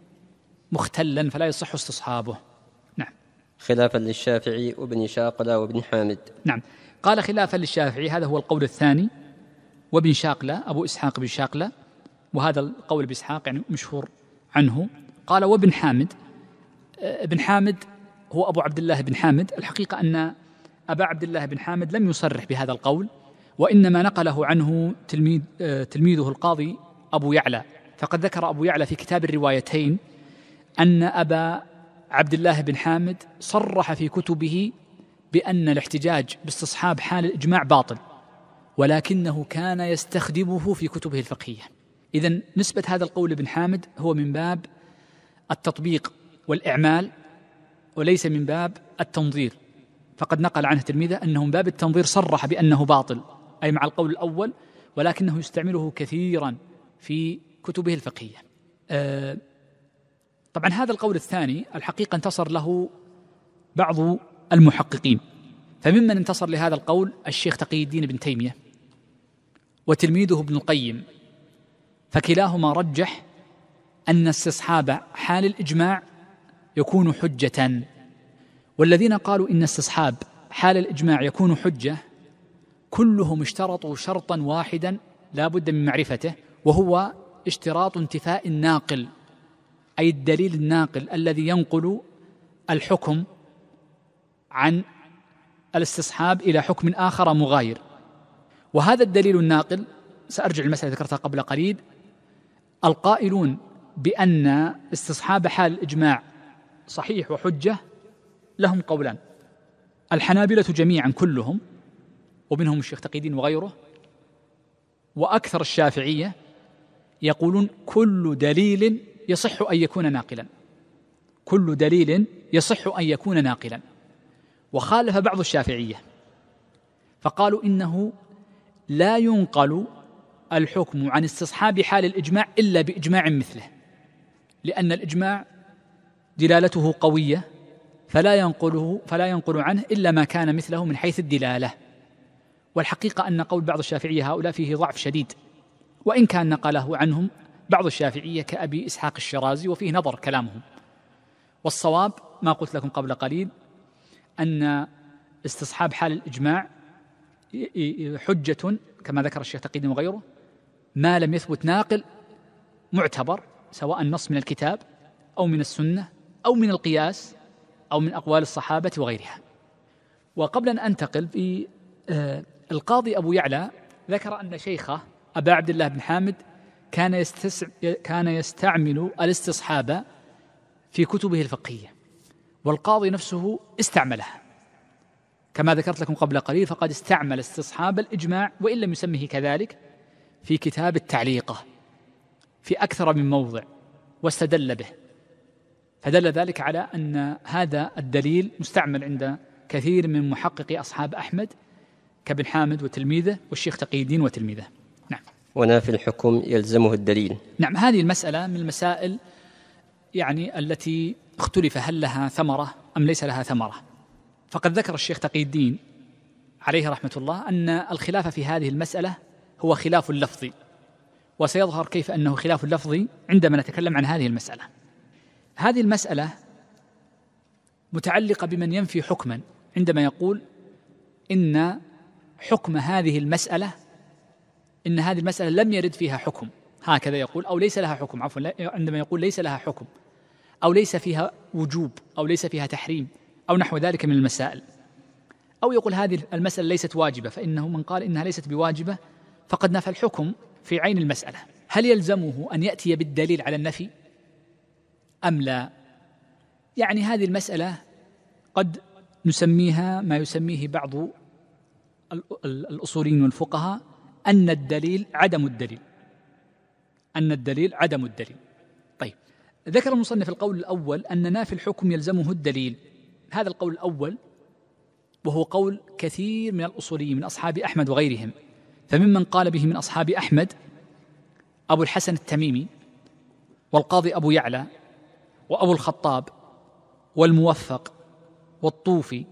A: مختلا فلا يصح
B: استصحابه نعم خلافا للشافعي وابن شاقلة وابن حامد
A: نعم قال خلافا للشافعي هذا هو القول الثاني وابن شاقلة أبو إسحاق بن شاقلة وهذا القول بإسحاق يعني مشهور عنه قال وابن حامد آه، ابن حامد هو أبو عبد الله بن حامد الحقيقة أن أبا عبد الله بن حامد لم يصرح بهذا القول وإنما نقله عنه تلميذ آه، تلميذه القاضي أبو يعلى فقد ذكر أبو يعلى في كتاب الروايتين أن أبا عبد الله بن حامد صرح في كتبه بأن الاحتجاج باستصحاب حال الإجماع باطل ولكنه كان يستخدمه في كتبه الفقهيه إذا نسبة هذا القول لابن حامد هو من باب التطبيق والإعمال وليس من باب التنظير فقد نقل عنه تلميذه أنه من باب التنظير صرح بأنه باطل أي مع القول الأول ولكنه يستعمله كثيرا في كتبه الفقهية أه، طبعا هذا القول الثاني الحقيقة انتصر له بعض المحققين فممن انتصر لهذا القول الشيخ تقي الدين بن تيمية وتلميذه ابن القيم فكلاهما رجح أن استصحاب حال الإجماع يكون حجة والذين قالوا إن استصحاب حال الإجماع يكون حجة كلهم اشترطوا شرطا واحدا لا بد من معرفته وهو اشتراط انتفاء الناقل أي الدليل الناقل الذي ينقل الحكم عن الاستصحاب إلى حكم آخر مغاير وهذا الدليل الناقل سأرجع للمسألة ذكرتها قبل قليل القائلون بأن استصحاب حال الإجماع صحيح وحجة لهم قولان الحنابلة جميعا كلهم ومنهم الشيخ تقيدين وغيره وأكثر الشافعية يقولون كل دليل يصح أن يكون ناقلا كل دليل يصح أن يكون ناقلا وخالف بعض الشافعية فقالوا إنه لا ينقل الحكم عن استصحاب حال الإجماع إلا بإجماع مثله لأن الإجماع دلالته قوية فلا ينقله فلا ينقل عنه إلا ما كان مثله من حيث الدلالة والحقيقة أن قول بعض الشافعية هؤلاء فيه ضعف شديد وإن كان نقله عنهم بعض الشافعية كأبي إسحاق الشرازي وفيه نظر كلامهم والصواب ما قلت لكم قبل قليل أن استصحاب حال الإجماع حجة كما ذكر الشيخ تقييد وغيره ما لم يثبت ناقل معتبر سواء نص من الكتاب او من السنه او من القياس او من اقوال الصحابه وغيرها. وقبل ان انتقل في آه، القاضي ابو يعلى ذكر ان شيخه ابا عبد الله بن حامد كان يستسع كان يستعمل الاستصحاب في كتبه الفقهيه والقاضي نفسه استعملها كما ذكرت لكم قبل قليل فقد استعمل استصحاب الاجماع وان لم يسمه كذلك في كتاب التعليقة في أكثر من موضع واستدل به فدل ذلك على أن هذا الدليل مستعمل عند كثير من محققي أصحاب أحمد كابن حامد وتلميذه والشيخ تقي الدين وتلميذه نعم
B: ونافي الحكم يلزمه الدليل
A: نعم هذه المسألة من المسائل يعني التي اختلف هل لها ثمرة أم ليس لها ثمرة فقد ذكر الشيخ تقي الدين عليه رحمة الله أن الخلاف في هذه المسألة هو خلاف اللفظ وسيظهر كيف انه خلاف اللفظ عندما نتكلم عن هذه المساله هذه المساله متعلقه بمن ينفي حكما عندما يقول ان حكم هذه المساله ان هذه المساله لم يرد فيها حكم هكذا يقول او ليس لها حكم عفوا عندما يقول ليس لها حكم او ليس فيها وجوب او ليس فيها تحريم او نحو ذلك من المسائل او يقول هذه المساله ليست واجبه فانه من قال انها ليست بواجبه فقد نفى الحكم في عين المسألة هل يلزمه أن يأتي بالدليل على النفي أم لا يعني هذه المسألة قد نسميها ما يسميه بعض الأصوليين والفقهاء أن الدليل عدم الدليل أن الدليل عدم الدليل طيب ذكر المصنف القول الأول أن نافي الحكم يلزمه الدليل هذا القول الأول وهو قول كثير من الأصوليين من أصحاب أحمد وغيرهم فممن قال به من أصحاب أحمد أبو الحسن التميمي والقاضي أبو يعلى وأبو الخطاب والموفق والطوفي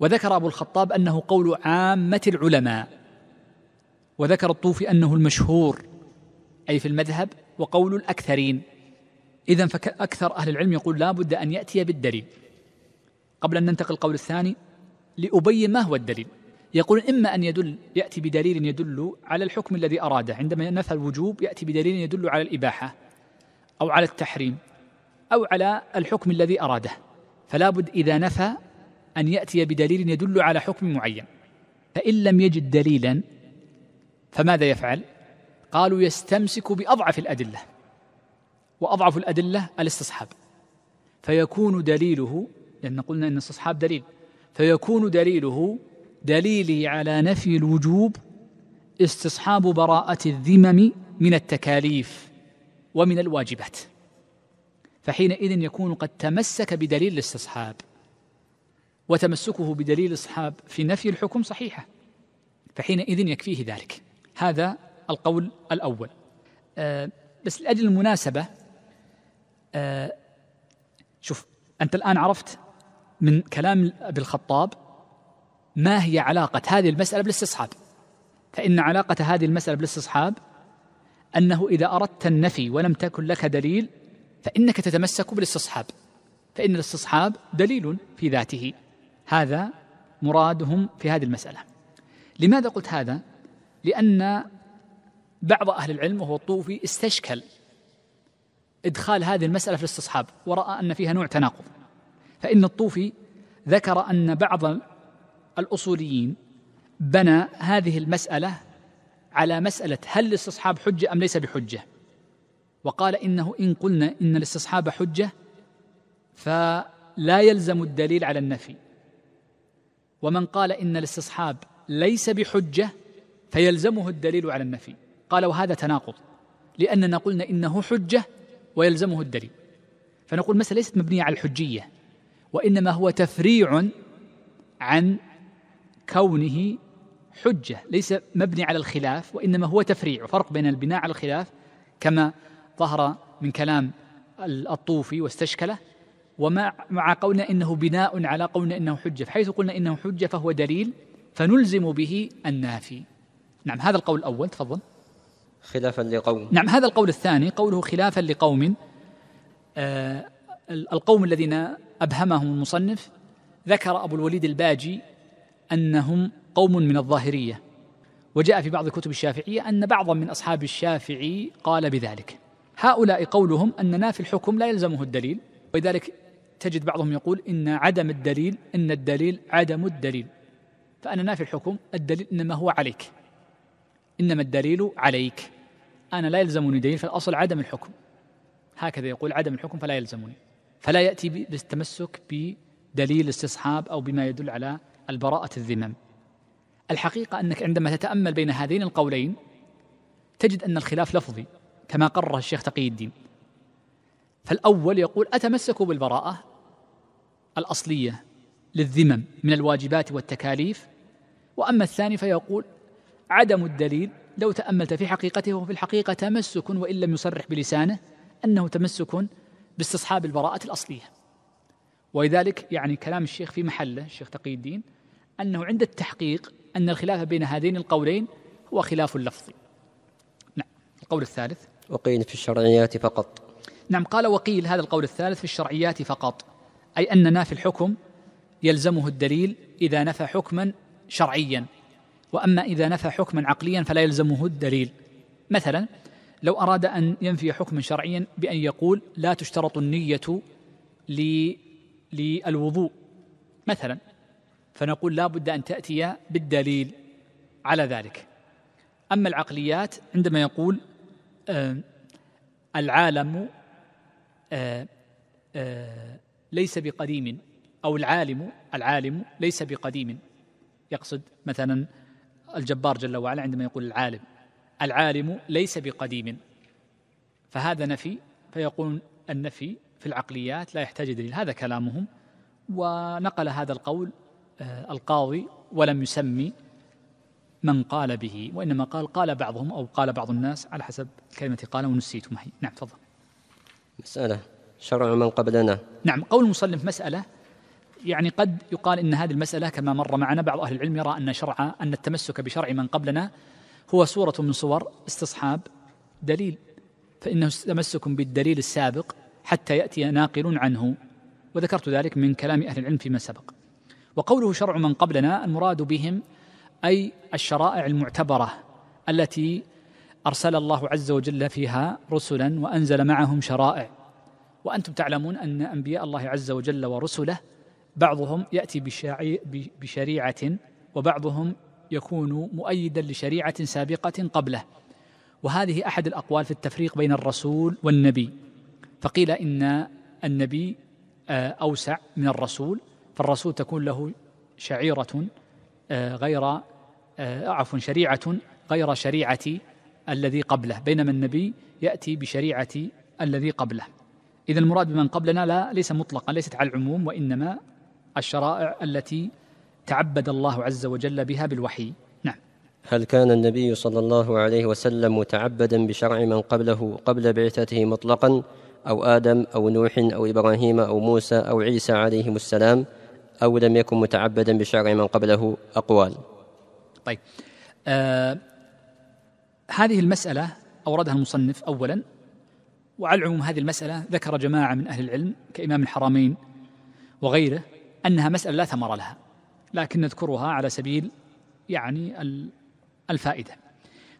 A: وذكر أبو الخطاب أنه قول عامة العلماء وذكر الطوفي أنه المشهور أي في المذهب وقول الأكثرين إذا فأكثر أهل العلم يقول لا بد أن يأتي بالدليل قبل أن ننتقل القول الثاني لأبين ما هو الدليل يقول إما أن يدل يأتي بدليل يدل على الحكم الذي أراده عندما نفى الوجوب يأتي بدليل يدل على الإباحة أو على التحريم أو على الحكم الذي أراده فلا بد إذا نفى أن يأتي بدليل يدل على حكم معين فإن لم يجد دليلا فماذا يفعل قالوا يستمسك بأضعف الأدلة وأضعف الأدلة الاستصحاب فيكون دليله لأن قلنا أن الاستصحاب دليل فيكون دليله دليلي على نفي الوجوب استصحاب براءة الذمم من التكاليف ومن الواجبات فحينئذ يكون قد تمسك بدليل الاستصحاب وتمسكه بدليل الاصحاب في نفي الحكم صحيحة فحينئذ يكفيه ذلك هذا القول الأول أه بس لأجل المناسبة أه شوف أنت الآن عرفت من كلام أبي الخطاب ما هي علاقة هذه المسألة بالاستصحاب فإن علاقة هذه المسألة بالاستصحاب أنه إذا أردت النفي ولم تكن لك دليل فإنك تتمسك بالاستصحاب فإن الاستصحاب دليل في ذاته هذا مرادهم في هذه المسألة لماذا قلت هذا؟ لأن بعض أهل العلم وهو الطوفي استشكل إدخال هذه المسألة في الاستصحاب ورأى أن فيها نوع تناقض فإن الطوفي ذكر أن بعض الأصوليين بنى هذه المسألة على مسألة هل الاستصحاب حجة أم ليس بحجة وقال إنه إن قلنا إن الاستصحاب حجة فلا يلزم الدليل على النفي ومن قال إن الاستصحاب ليس بحجة فيلزمه الدليل على النفي قال وهذا تناقض لأننا قلنا إنه حجة ويلزمه الدليل فنقول المسألة ليست مبنية على الحجية وإنما هو تفريع عن كونه حجة ليس مبني على الخلاف وإنما هو تفريع وفرق بين البناء على الخلاف كما ظهر من كلام الطوفي واستشكله ومع مع قولنا إنه بناء على قولنا إنه حجة فحيث قلنا إنه حجة فهو دليل فنلزم به النافي نعم هذا القول الأول تفضل
B: خلافا لقوم نعم
A: هذا القول الثاني قوله خلافا لقوم آه القوم الذين أبهمهم المصنف ذكر أبو الوليد الباجي أنهم قوم من الظاهرية وجاء في بعض كتب الشافعية أن بعضا من أصحاب الشافعي قال بذلك هؤلاء قولهم أن نافي الحكم لا يلزمه الدليل ولذلك تجد بعضهم يقول إن عدم الدليل إن الدليل عدم الدليل فأنا نافي الحكم الدليل إنما هو عليك إنما الدليل عليك أنا لا يلزمني دليل فالأصل عدم الحكم هكذا يقول عدم الحكم فلا يلزمني فلا يأتي بالتمسك بدليل استصحاب أو بما يدل على البراءة الذمم الحقيقة أنك عندما تتأمل بين هذين القولين تجد أن الخلاف لفظي كما قرر الشيخ تقي الدين فالأول يقول أتمسك بالبراءة الأصلية للذمم من الواجبات والتكاليف وأما الثاني فيقول عدم الدليل لو تأملت في حقيقته وفي الحقيقة تمسك وإن لم يصرح بلسانه أنه تمسك باستصحاب البراءة الأصلية ولذلك يعني كلام الشيخ في محله الشيخ تقي الدين أنه عند التحقيق أن الخلاف بين هذين القولين هو خلاف لفظي نعم القول
B: الثالث وقيل في الشرعيات فقط
A: نعم قال وقيل هذا القول الثالث في الشرعيات فقط أي أن نافي الحكم يلزمه الدليل إذا نفى حكما شرعيا وأما إذا نفى حكما عقليا فلا يلزمه الدليل مثلا لو أراد أن ينفي حكما شرعيا بأن يقول لا تشترط النية لي للوضوء مثلا فنقول لا بد أن تأتي بالدليل على ذلك أما العقليات عندما يقول آه العالم آه آه ليس بقديم أو العالم العالم ليس بقديم يقصد مثلا الجبار جل وعلا عندما يقول العالم العالم ليس بقديم فهذا نفي فيقول النفي في العقليات لا يحتاج دليل هذا كلامهم ونقل هذا القول آه، القاضي ولم يسمي من قال به وإنما قال قال بعضهم أو قال بعض الناس على حسب كلمة قال ونسيت ما هي نعم تفضل
B: مسألة شرع من قبلنا نعم
A: قول المصنف مسألة يعني قد يقال إن هذه المسألة كما مر معنا بعض أهل العلم يرى أن شرع أن التمسك بشرع من قبلنا هو صورة من صور استصحاب دليل فإنه تمسك بالدليل السابق حتى يأتي ناقل عنه وذكرت ذلك من كلام أهل العلم فيما سبق وقوله شرع من قبلنا المراد بهم أي الشرائع المعتبرة التي أرسل الله عز وجل فيها رسلا وأنزل معهم شرائع وأنتم تعلمون أن أنبياء الله عز وجل ورسله بعضهم يأتي بشريعة وبعضهم يكون مؤيدا لشريعة سابقة قبله وهذه أحد الأقوال في التفريق بين الرسول والنبي فقيل إن النبي آه، أوسع من الرسول فالرسول تكون له شعيرة آه، غير آه، عفوا شريعة غير شريعة الذي قبله بينما النبي يأتي بشريعة الذي قبله إذا المراد بمن قبلنا لا ليس مطلقا ليست على العموم وإنما الشرائع التي تعبد الله عز وجل بها بالوحي نعم
B: هل كان النبي صلى الله عليه وسلم متعبدا بشرع من قبله قبل بعثته مطلقا أو آدم أو نوح أو إبراهيم أو موسى أو عيسى عليهم السلام أو لم يكن متعبدا بشرع من قبله أقوال
A: طيب آه هذه المسألة أوردها المصنف أولا وعلى العموم هذه المسألة ذكر جماعة من أهل العلم كإمام الحرمين وغيره أنها مسألة لا ثمر لها لكن نذكرها على سبيل يعني الفائدة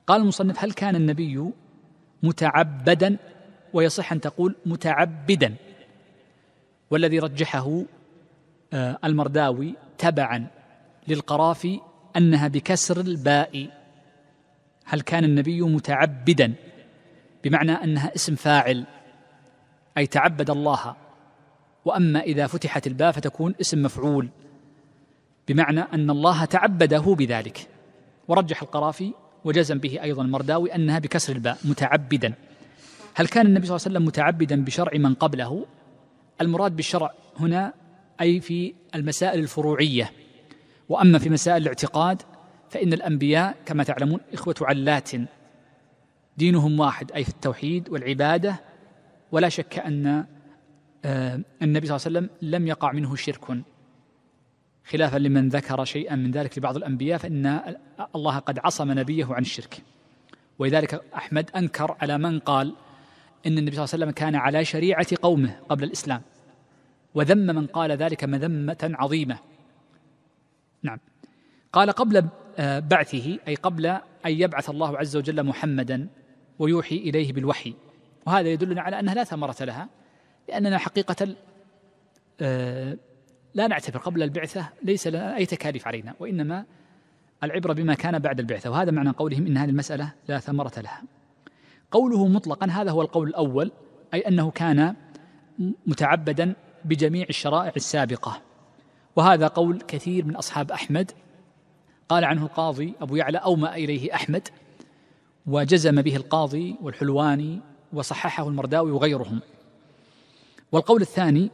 A: قال المصنف هل كان النبي متعبدا ويصح أن تقول متعبدا والذي رجحه آه، المرداوي تبعا للقرافي أنها بكسر الباء هل كان النبي متعبدا بمعنى أنها اسم فاعل أي تعبد الله وأما إذا فتحت الباء فتكون اسم مفعول بمعنى أن الله تعبده بذلك ورجح القرافي وجزم به أيضا المرداوي أنها بكسر الباء متعبدا هل كان النبي صلى الله عليه وسلم متعبدا بشرع من قبله المراد بالشرع هنا أي في المسائل الفروعية وأما في مسائل الاعتقاد فإن الأنبياء كما تعلمون إخوة علات دينهم واحد أي في التوحيد والعبادة ولا شك أن آه، النبي صلى الله عليه وسلم لم يقع منه شرك خلافا لمن ذكر شيئا من ذلك لبعض الأنبياء فإن الله قد عصم نبيه عن الشرك ولذلك أحمد أنكر على من قال إن النبي صلى الله عليه وسلم كان على شريعة قومه قبل الإسلام وذم من قال ذلك مذمة عظيمة نعم قال قبل آه، بعثه أي قبل أن يبعث الله عز وجل محمدا ويوحي إليه بالوحي وهذا يدلنا على أنها لا ثمرة لها لأننا حقيقة آه، لا نعتبر قبل البعثة ليس لنا أي تكاليف علينا وإنما العبرة بما كان بعد البعثة وهذا معنى قولهم إن هذه المسألة لا ثمرة لها قوله مطلقا هذا هو القول الاول اي انه كان متعبدا بجميع الشرائع السابقه وهذا قول كثير من اصحاب احمد قال عنه القاضي ابو يعلى اومأ اليه احمد وجزم به القاضي والحلواني وصححه المرداوي وغيرهم والقول الثاني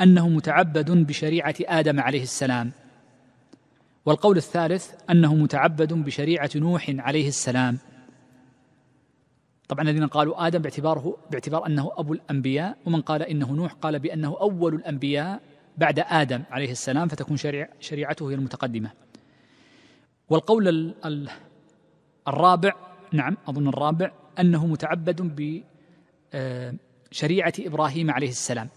A: انه متعبد بشريعه ادم عليه السلام والقول الثالث انه متعبد بشريعه نوح عليه السلام طبعا الذين قالوا آدم باعتباره باعتبار أنه أبو الأنبياء ومن قال إنه نوح قال بأنه أول الأنبياء بعد آدم عليه السلام فتكون شريع شريعته هي المتقدمة والقول الـ الـ الرابع نعم أظن الرابع أنه متعبد بشريعة آه، إبراهيم عليه السلام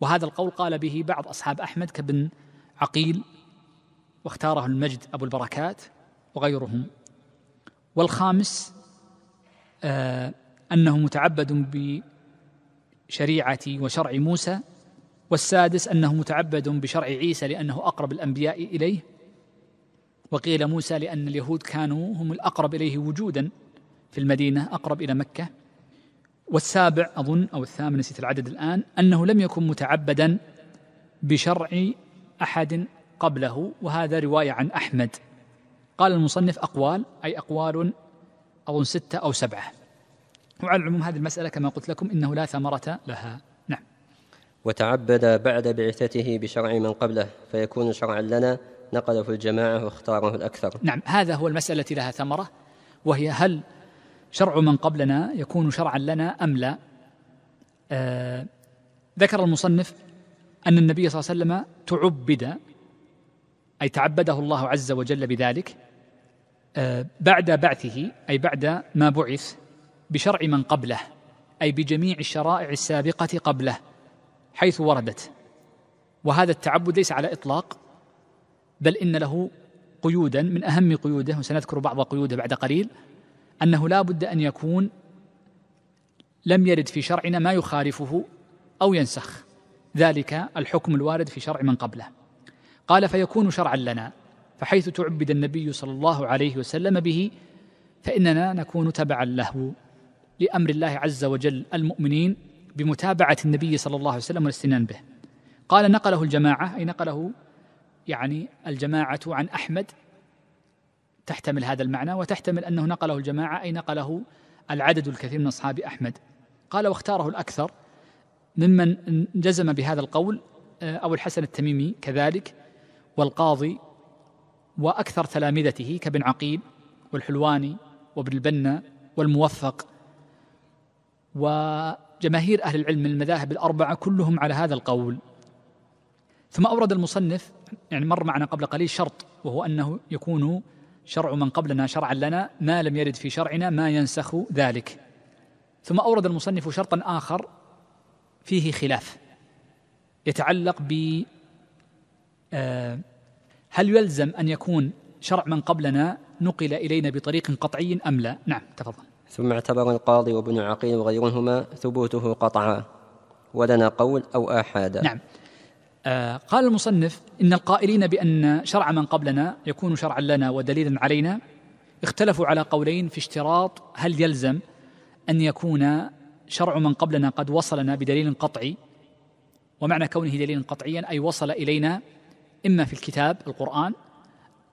A: وهذا القول قال به بعض أصحاب أحمد كابن عقيل واختاره المجد أبو البركات وغيرهم والخامس آه، أنه متعبد بشريعة وشرع موسى والسادس أنه متعبد بشرع عيسى لأنه أقرب الأنبياء إليه وقيل موسى لأن اليهود كانوا هم الأقرب إليه وجودا في المدينة أقرب إلى مكة والسابع أظن أو الثامن نسيت العدد الآن أنه لم يكن متعبدا بشرع أحد قبله وهذا رواية عن أحمد قال المصنف أقوال أي أقوال أظن ستة أو سبعة وعلى العموم هذه المسألة كما قلت لكم إنه لا ثمرة لها نعم
B: وتعبد بعد بعثته بشرع من قبله فيكون شرعا لنا نقله في الجماعة واختاره الأكثر
A: نعم هذا هو المسألة التي لها ثمرة وهي هل شرع من قبلنا يكون شرعا لنا أم لا آه ذكر المصنف أن النبي صلى الله عليه وسلم تعبد أي تعبده الله عز وجل بذلك بعد بعثه أي بعد ما بعث بشرع من قبله أي بجميع الشرائع السابقة قبله حيث وردت وهذا التعبد ليس على إطلاق بل إن له قيودا من أهم قيوده وسنذكر بعض قيوده بعد قليل أنه لا بد أن يكون لم يرد في شرعنا ما يخالفه أو ينسخ ذلك الحكم الوارد في شرع من قبله قال فيكون شرعا لنا فحيث تعبد النبي صلى الله عليه وسلم به فإننا نكون تبعا له لأمر الله عز وجل المؤمنين بمتابعة النبي صلى الله عليه وسلم والاستنان به قال نقله الجماعة أي نقله يعني الجماعة عن أحمد تحتمل هذا المعنى وتحتمل أنه نقله الجماعة أي نقله العدد الكثير من أصحاب أحمد قال واختاره الأكثر ممن جزم بهذا القول أو آه، الحسن التميمي كذلك والقاضي وأكثر تلامذته كابن عقيل والحلواني وابن البنا والموفق وجماهير أهل العلم من المذاهب الأربعة كلهم على هذا القول ثم أورد المصنف يعني مر معنا قبل قليل شرط وهو أنه يكون شرع من قبلنا شرعا لنا ما لم يرد في شرعنا ما ينسخ ذلك ثم أورد المصنف شرطا آخر فيه خلاف يتعلق ب آه هل يلزم أن يكون شرع من قبلنا نقل إلينا بطريق قطعي أم لا نعم تفضل
B: ثم اعتبر القاضي وابن عقيل وغيرهما ثبوته قطعا ولنا قول أو آحادا نعم
A: آه قال المصنف إن القائلين بأن شرع من قبلنا يكون شرعا لنا ودليلا علينا اختلفوا على قولين في اشتراط هل يلزم أن يكون شرع من قبلنا قد وصلنا بدليل قطعي ومعنى كونه دليلا قطعيا أي وصل إلينا إما في الكتاب القرآن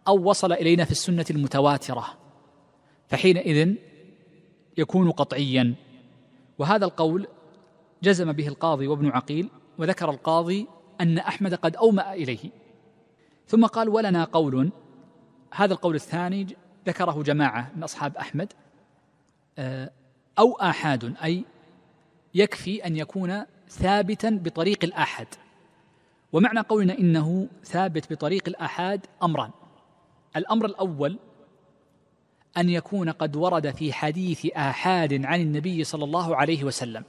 A: أو وصل إلينا في السنة المتواترة فحينئذ يكون قطعيا وهذا القول جزم به القاضي وابن عقيل وذكر القاضي أن أحمد قد أومأ إليه ثم قال ولنا قول هذا القول الثاني ذكره جماعة من أصحاب أحمد أو آحاد أي يكفي أن يكون ثابتا بطريق الآحد ومعنى قولنا انه ثابت بطريق الاحاد امران الامر الاول ان يكون قد ورد في حديث احاد عن النبي صلى الله عليه وسلم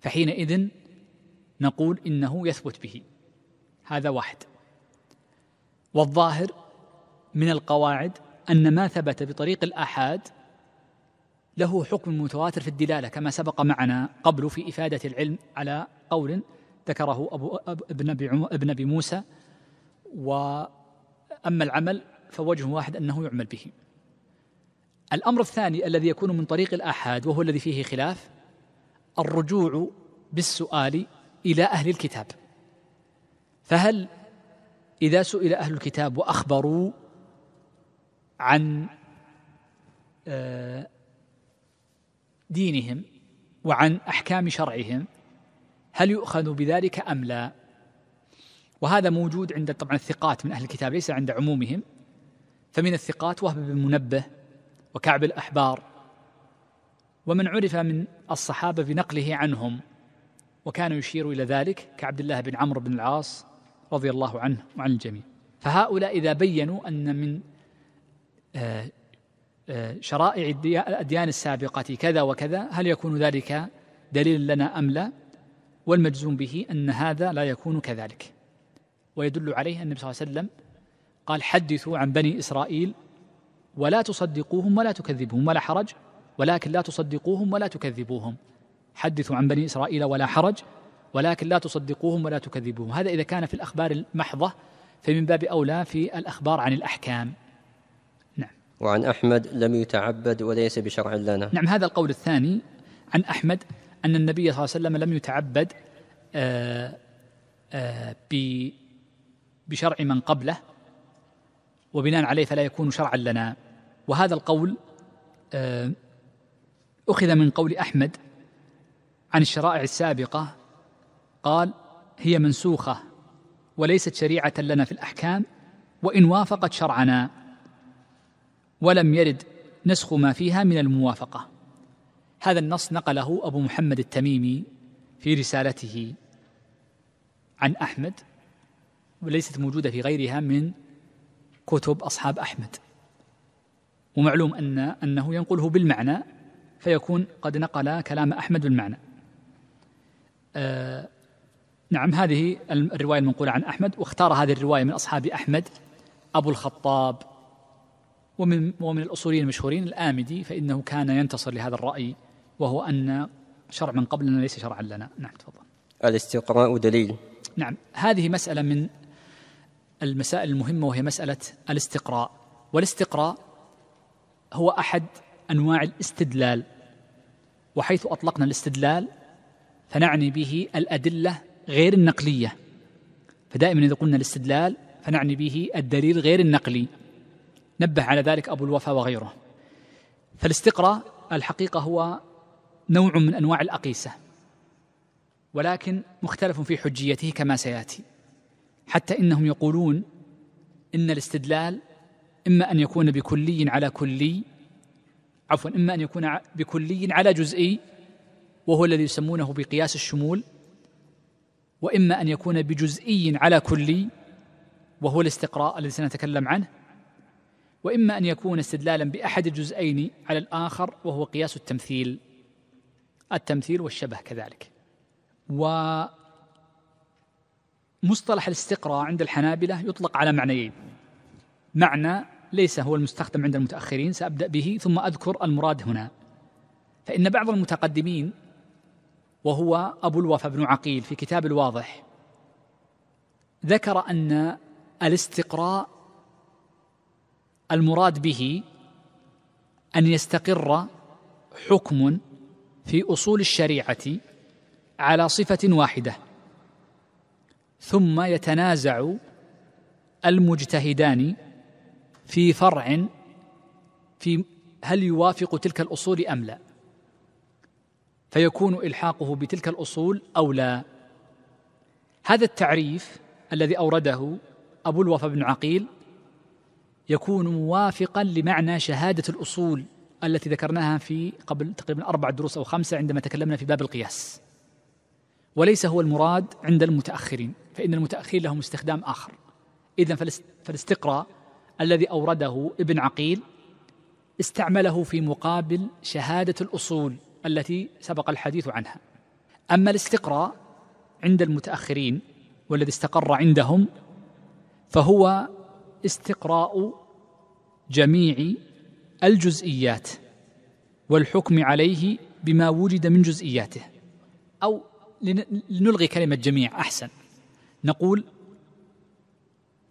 A: فحينئذ نقول انه يثبت به هذا واحد والظاهر من القواعد ان ما ثبت بطريق الاحاد له حكم متواتر في الدلاله كما سبق معنا قبل في افاده العلم على قول ذكره أبو ابن أبي, ابن أبي موسى وأما العمل فوجه واحد أنه يعمل به الأمر الثاني الذي يكون من طريق الآحاد وهو الذي فيه خلاف الرجوع بالسؤال إلى أهل الكتاب فهل إذا سئل أهل الكتاب وأخبروا عن آه، دينهم وعن أحكام شرعهم هل يؤخذ بذلك أم لا وهذا موجود عند طبعا الثقات من أهل الكتاب ليس عند عمومهم فمن الثقات وهب بن منبه وكعب الأحبار ومن عرف من الصحابة بنقله عنهم وكان يشير إلى ذلك كعبد الله بن عمرو بن العاص رضي الله عنه وعن الجميع فهؤلاء إذا بينوا أن من آه، آه، شرائع الأديان السابقة كذا وكذا هل يكون ذلك دليل لنا أم لا والمجزوم به أن هذا لا يكون كذلك ويدل عليه أن النبي صلى الله عليه وسلم قال حدثوا عن بني إسرائيل ولا تصدقوهم ولا تكذبوهم ولا حرج ولكن لا تصدقوهم ولا تكذبوهم حدثوا عن بني إسرائيل ولا حرج ولكن لا تصدقوهم ولا تكذبوهم هذا إذا كان في الأخبار المحضة فمن باب أولى في الأخبار عن الأحكام
B: نعم وعن أحمد لم يتعبد وليس بشرع لنا نعم
A: هذا القول الثاني عن أحمد أن النبي صلى الله عليه وسلم لم يتعبد آه، آه، بشرع من قبله وبناء عليه فلا يكون شرعا لنا وهذا القول آه، أخذ من قول أحمد عن الشرائع السابقة قال هي منسوخة وليست شريعة لنا في الأحكام وإن وافقت شرعنا ولم يرد نسخ ما فيها من الموافقة هذا النص نقله أبو محمد التميمي في رسالته عن أحمد وليست موجودة في غيرها من كتب أصحاب أحمد ومعلوم أن أنه ينقله بالمعنى فيكون قد نقل كلام أحمد بالمعنى آه نعم هذه الرواية المنقولة عن أحمد واختار هذه الرواية من أصحاب أحمد أبو الخطاب ومن, ومن الأصوليين المشهورين الآمدي فإنه كان ينتصر لهذا الرأي وهو أن شرع من قبلنا ليس شرعا لنا نعم تفضل
B: الاستقراء دليل
A: نعم هذه مسألة من المسائل المهمة وهي مسألة الاستقراء والاستقراء هو أحد أنواع الاستدلال وحيث أطلقنا الاستدلال فنعني به الأدلة غير النقلية فدائما إذا قلنا الاستدلال فنعني به الدليل غير النقلي نبه على ذلك أبو الوفا وغيره فالاستقراء الحقيقة هو نوع من انواع الاقيسه ولكن مختلف في حجيته كما سياتي حتى انهم يقولون ان الاستدلال اما ان يكون بكلي على كلي عفوا اما ان يكون بكلي على جزئي وهو الذي يسمونه بقياس الشمول واما ان يكون بجزئي على كلي وهو الاستقراء الذي سنتكلم عنه واما ان يكون استدلالا باحد الجزئين على الاخر وهو قياس التمثيل التمثيل والشبه كذلك ومصطلح الاستقراء عند الحنابلة يطلق على معنيين معنى ليس هو المستخدم عند المتأخرين سأبدأ به ثم أذكر المراد هنا فإن بعض المتقدمين وهو أبو الوفا بن عقيل في كتاب الواضح ذكر أن الاستقراء المراد به أن يستقر حكم في اصول الشريعه على صفه واحده ثم يتنازع المجتهدان في فرع في هل يوافق تلك الاصول ام لا فيكون الحاقه بتلك الاصول او لا هذا التعريف الذي اورده ابو الوفا بن عقيل يكون موافقا لمعنى شهاده الاصول التي ذكرناها في قبل تقريبا أربع دروس أو خمسة عندما تكلمنا في باب القياس وليس هو المراد عند المتأخرين فإن المتأخرين لهم استخدام آخر إذا فالاستقراء الذي أورده ابن عقيل استعمله في مقابل شهادة الأصول التي سبق الحديث عنها أما الاستقراء عند المتأخرين والذي استقر عندهم فهو استقراء جميع الجزئيات والحكم عليه بما وجد من جزئياته او لنلغي كلمه جميع احسن نقول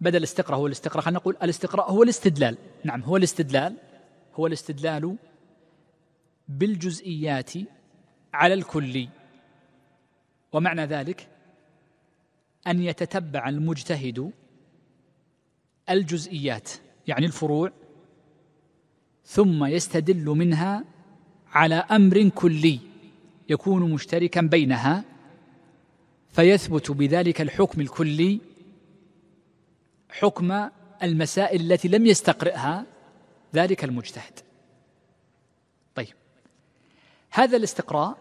A: بدل الاستقراء هو الاستقراء خلينا نقول الاستقراء هو الاستدلال نعم هو الاستدلال هو الاستدلال بالجزئيات على الكلي ومعنى ذلك ان يتتبع المجتهد الجزئيات يعني الفروع ثم يستدل منها على امر كلي يكون مشتركا بينها فيثبت بذلك الحكم الكلي حكم المسائل التي لم يستقرئها ذلك المجتهد طيب هذا الاستقراء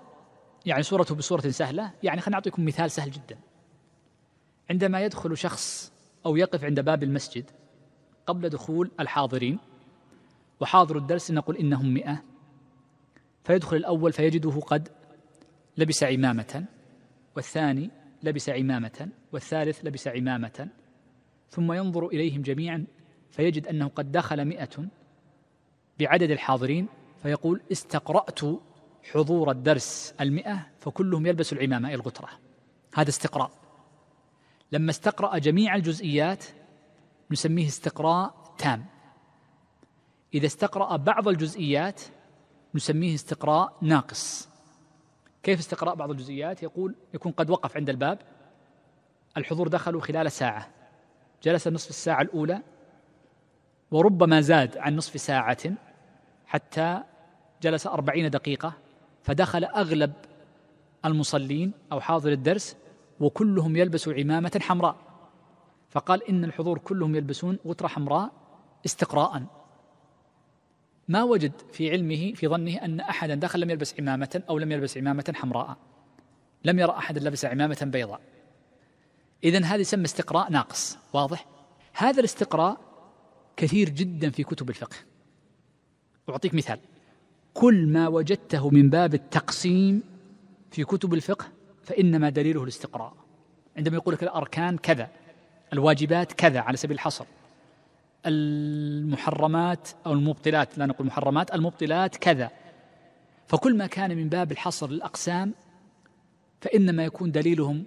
A: يعني صورته بصورة سهلة يعني خليني أعطيكم مثال سهل جدا عندما يدخل شخص أو يقف عند باب المسجد قبل دخول الحاضرين وحاضر الدرس نقول إنهم مئة فيدخل الأول فيجده قد لبس عمامة والثاني لبس عمامة والثالث لبس عمامة ثم ينظر إليهم جميعا فيجد أنه قد دخل مئة بعدد الحاضرين فيقول استقرأت حضور الدرس المئة فكلهم يلبس العمامة الغترة هذا استقراء لما استقرأ جميع الجزئيات نسميه استقراء تام إذا استقرأ بعض الجزئيات نسميه استقراء ناقص كيف استقراء بعض الجزئيات يقول يكون قد وقف عند الباب الحضور دخلوا خلال ساعة جلس نصف الساعة الأولى وربما زاد عن نصف ساعة حتى جلس أربعين دقيقة فدخل أغلب المصلين أو حاضر الدرس وكلهم يلبس عمامة حمراء فقال إن الحضور كلهم يلبسون غترة حمراء استقراءً ما وجد في علمه في ظنه أن أحدا دخل لم يلبس عمامة أو لم يلبس عمامة حمراء لم يرى أحدا لبس عمامة بيضاء إذا هذا يسمى استقراء ناقص واضح هذا الاستقراء كثير جدا في كتب الفقه أعطيك مثال كل ما وجدته من باب التقسيم في كتب الفقه فإنما دليله الاستقراء عندما يقول لك الأركان كذا الواجبات كذا على سبيل الحصر المحرمات أو المبطلات لا نقول محرمات المبطلات كذا فكل ما كان من باب الحصر للأقسام فإنما يكون دليلهم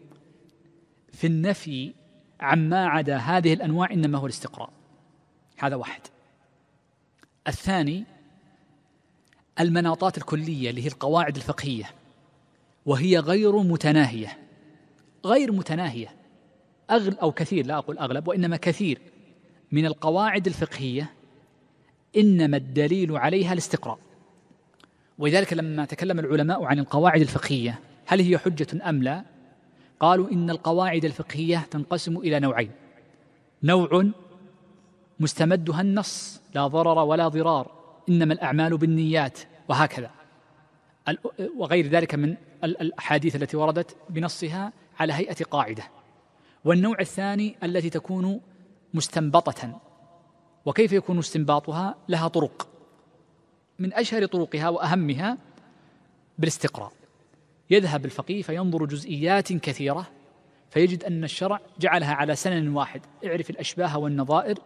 A: في النفي عما عدا هذه الأنواع إنما هو الاستقراء هذا واحد الثاني المناطات الكلية اللي هي القواعد الفقهية وهي غير متناهية غير متناهية أغل أو كثير لا أقول أغلب وإنما كثير من القواعد الفقهيه انما الدليل عليها الاستقراء ولذلك لما تكلم العلماء عن القواعد الفقهيه هل هي حجه ام لا قالوا ان القواعد الفقهيه تنقسم الى نوعين نوع مستمدها النص لا ضرر ولا ضرار انما الاعمال بالنيات وهكذا وغير ذلك من الاحاديث التي وردت بنصها على هيئه قاعده والنوع الثاني التي تكون مستنبطة وكيف يكون استنباطها لها طرق من أشهر طرقها وأهمها بالاستقراء يذهب الفقيه فينظر جزئيات كثيرة فيجد أن الشرع جعلها على سنن واحد اعرف الأشباه والنظائر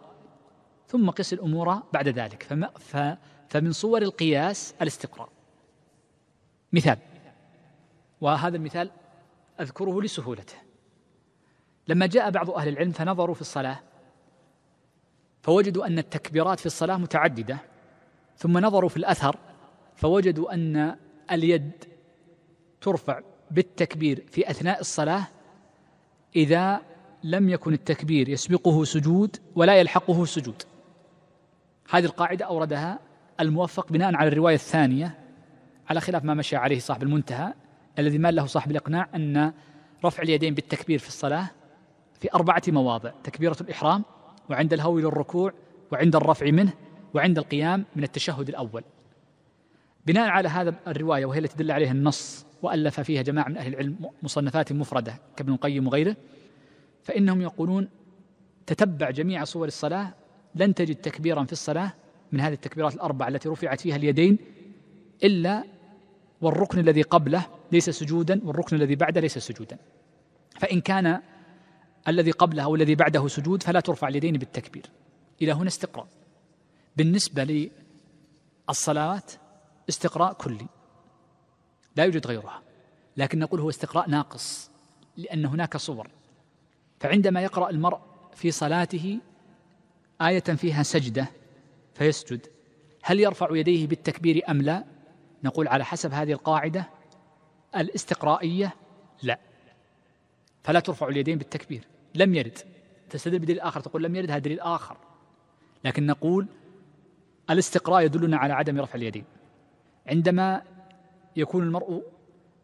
A: ثم قس الأمور بعد ذلك فما ف فمن صور القياس الاستقراء مثال وهذا المثال أذكره لسهولته لما جاء بعض أهل العلم فنظروا في الصلاة فوجدوا أن التكبيرات في الصلاة متعددة ثم نظروا في الأثر فوجدوا أن اليد ترفع بالتكبير في أثناء الصلاة إذا لم يكن التكبير يسبقه سجود ولا يلحقه سجود هذه القاعدة أوردها الموفق بناء على الرواية الثانية على خلاف ما مشى عليه صاحب المنتهى الذي مال له صاحب الإقناع أن رفع اليدين بالتكبير في الصلاة في أربعة مواضع تكبيرة الإحرام وعند الهوي للركوع وعند الرفع منه وعند القيام من التشهد الأول بناء على هذا الرواية وهي التي دل عليها النص وألف فيها جماعة من أهل العلم مصنفات مفردة كابن القيم وغيره فإنهم يقولون تتبع جميع صور الصلاة لن تجد تكبيرا في الصلاة من هذه التكبيرات الاربعه التي رفعت فيها اليدين إلا والركن الذي قبله ليس سجودا والركن الذي بعده ليس سجودا فإن كان الذي قبله أو الذي بعده سجود فلا ترفع اليدين بالتكبير إلى هنا استقراء بالنسبة للصلاه استقراء كلي لا يوجد غيرها لكن نقول هو استقراء ناقص لأن هناك صور فعندما يقرأ المرء في صلاته آية فيها سجدة فيسجد هل يرفع يديه بالتكبير أم لا؟ نقول على حسب هذه القاعدة الاستقرائية لا فلا ترفع اليدين بالتكبير لم يرد تستدل بدليل آخر تقول لم يرد هذا دليل آخر لكن نقول الاستقراء يدلنا على عدم رفع اليدين عندما يكون المرء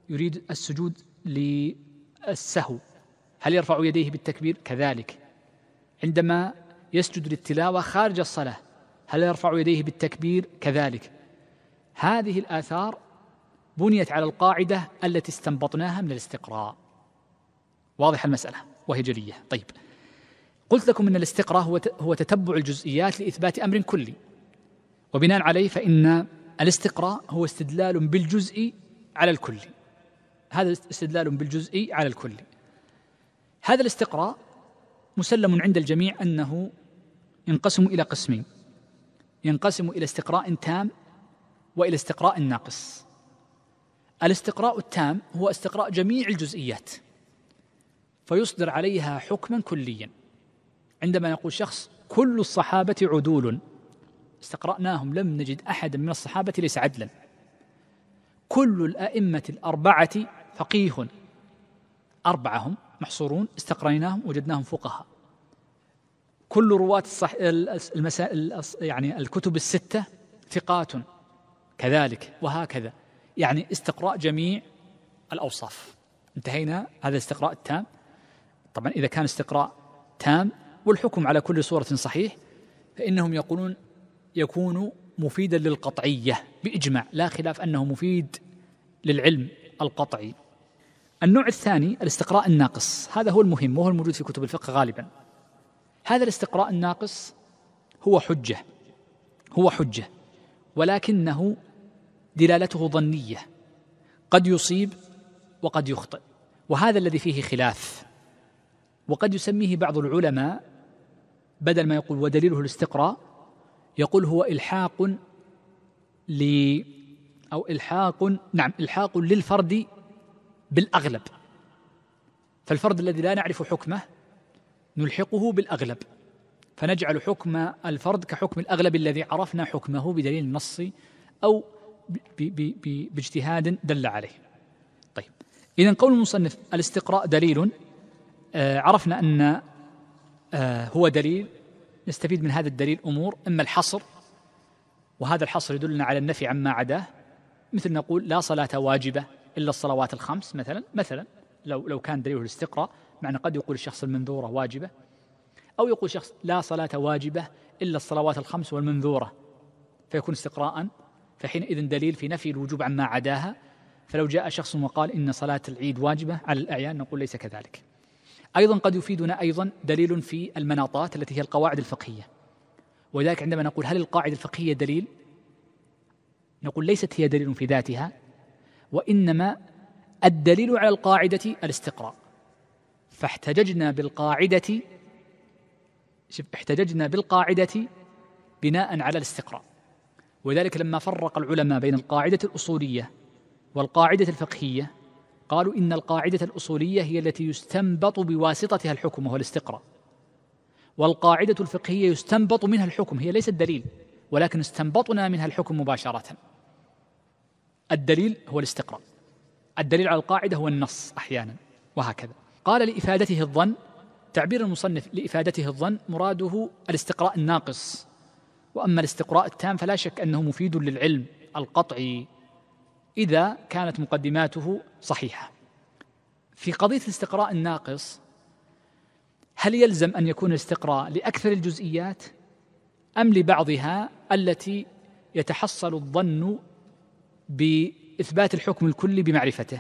A: يريد السجود للسهو هل يرفع يديه بالتكبير كذلك عندما يسجد للتلاوة خارج الصلاة هل يرفع يديه بالتكبير كذلك هذه الآثار بنيت على القاعدة التي استنبطناها من الاستقراء واضح المسألة وهي جلية طيب قلت لكم أن الاستقراء هو هو تتبع الجزئيات لإثبات أمر كلي وبناء عليه فإن الاستقراء هو استدلال بالجزء على الكل هذا استدلال بالجزء على الكل هذا الاستقراء مسلم عند الجميع أنه ينقسم إلى قسمين ينقسم إلى استقراء تام وإلى استقراء ناقص الاستقراء التام هو استقراء جميع الجزئيات فيصدر عليها حكما كليا عندما يقول شخص كل الصحابة عدول استقرأناهم لم نجد أحدا من الصحابة ليس عدلا كل الأئمة الأربعة فقيه أربعة هم محصورون استقريناهم وجدناهم فقهاء كل رواة الصح... المسا... يعني الكتب الستة ثقات كذلك وهكذا يعني استقراء جميع الأوصاف انتهينا هذا الاستقراء التام طبعا إذا كان استقراء تام والحكم على كل صورة صحيح فإنهم يقولون يكون مفيدا للقطعية بإجماع لا خلاف أنه مفيد للعلم القطعي النوع الثاني الاستقراء الناقص هذا هو المهم وهو الموجود في كتب الفقه غالبا هذا الاستقراء الناقص هو حجة هو حجة ولكنه دلالته ظنية قد يصيب وقد يخطئ وهذا الذي فيه خلاف وقد يسميه بعض العلماء بدل ما يقول ودليله الاستقراء يقول هو إلحاق ل أو إلحاق نعم إلحاق للفرد بالأغلب فالفرد الذي لا نعرف حكمه نلحقه بالأغلب فنجعل حكم الفرد كحكم الأغلب الذي عرفنا حكمه بدليل النص أو باجتهاد دل عليه طيب إذا قول المصنف الاستقراء دليل آه، عرفنا أن آه، هو دليل نستفيد من هذا الدليل أمور إما الحصر وهذا الحصر يدلنا على النفي عما عداه مثل نقول لا صلاة واجبة إلا الصلوات الخمس مثلا مثلا لو لو كان دليله الاستقراء معنى قد يقول الشخص المنذورة واجبة أو يقول شخص لا صلاة واجبة إلا الصلوات الخمس والمنذورة فيكون استقراء فحينئذ دليل في نفي الوجوب عما عداها فلو جاء شخص وقال إن صلاة العيد واجبة على الأعيان نقول ليس كذلك ايضا قد يفيدنا ايضا دليل في المناطات التي هي القواعد الفقهيه ولذلك عندما نقول هل القاعده الفقهيه دليل نقول ليست هي دليل في ذاتها وانما الدليل على القاعده الاستقراء فاحتججنا بالقاعده احتججنا بالقاعده بناء على الاستقراء وذلك لما فرق العلماء بين القاعده الاصوليه والقاعده الفقهيه قالوا إن القاعدة الأصولية هي التي يستنبط بواسطتها الحكم وهو الاستقراء والقاعدة الفقهية يستنبط منها الحكم هي ليست دليل ولكن استنبطنا منها الحكم مباشرة الدليل هو الاستقراء الدليل على القاعدة هو النص أحيانا وهكذا قال لإفادته الظن تعبير المصنف لإفادته الظن مراده الاستقراء الناقص وأما الاستقراء التام فلا شك أنه مفيد للعلم القطعي إذا كانت مقدماته صحيحة في قضية الاستقراء الناقص هل يلزم أن يكون الاستقراء لأكثر الجزئيات أم لبعضها التي يتحصل الظن بإثبات الحكم الكلي بمعرفته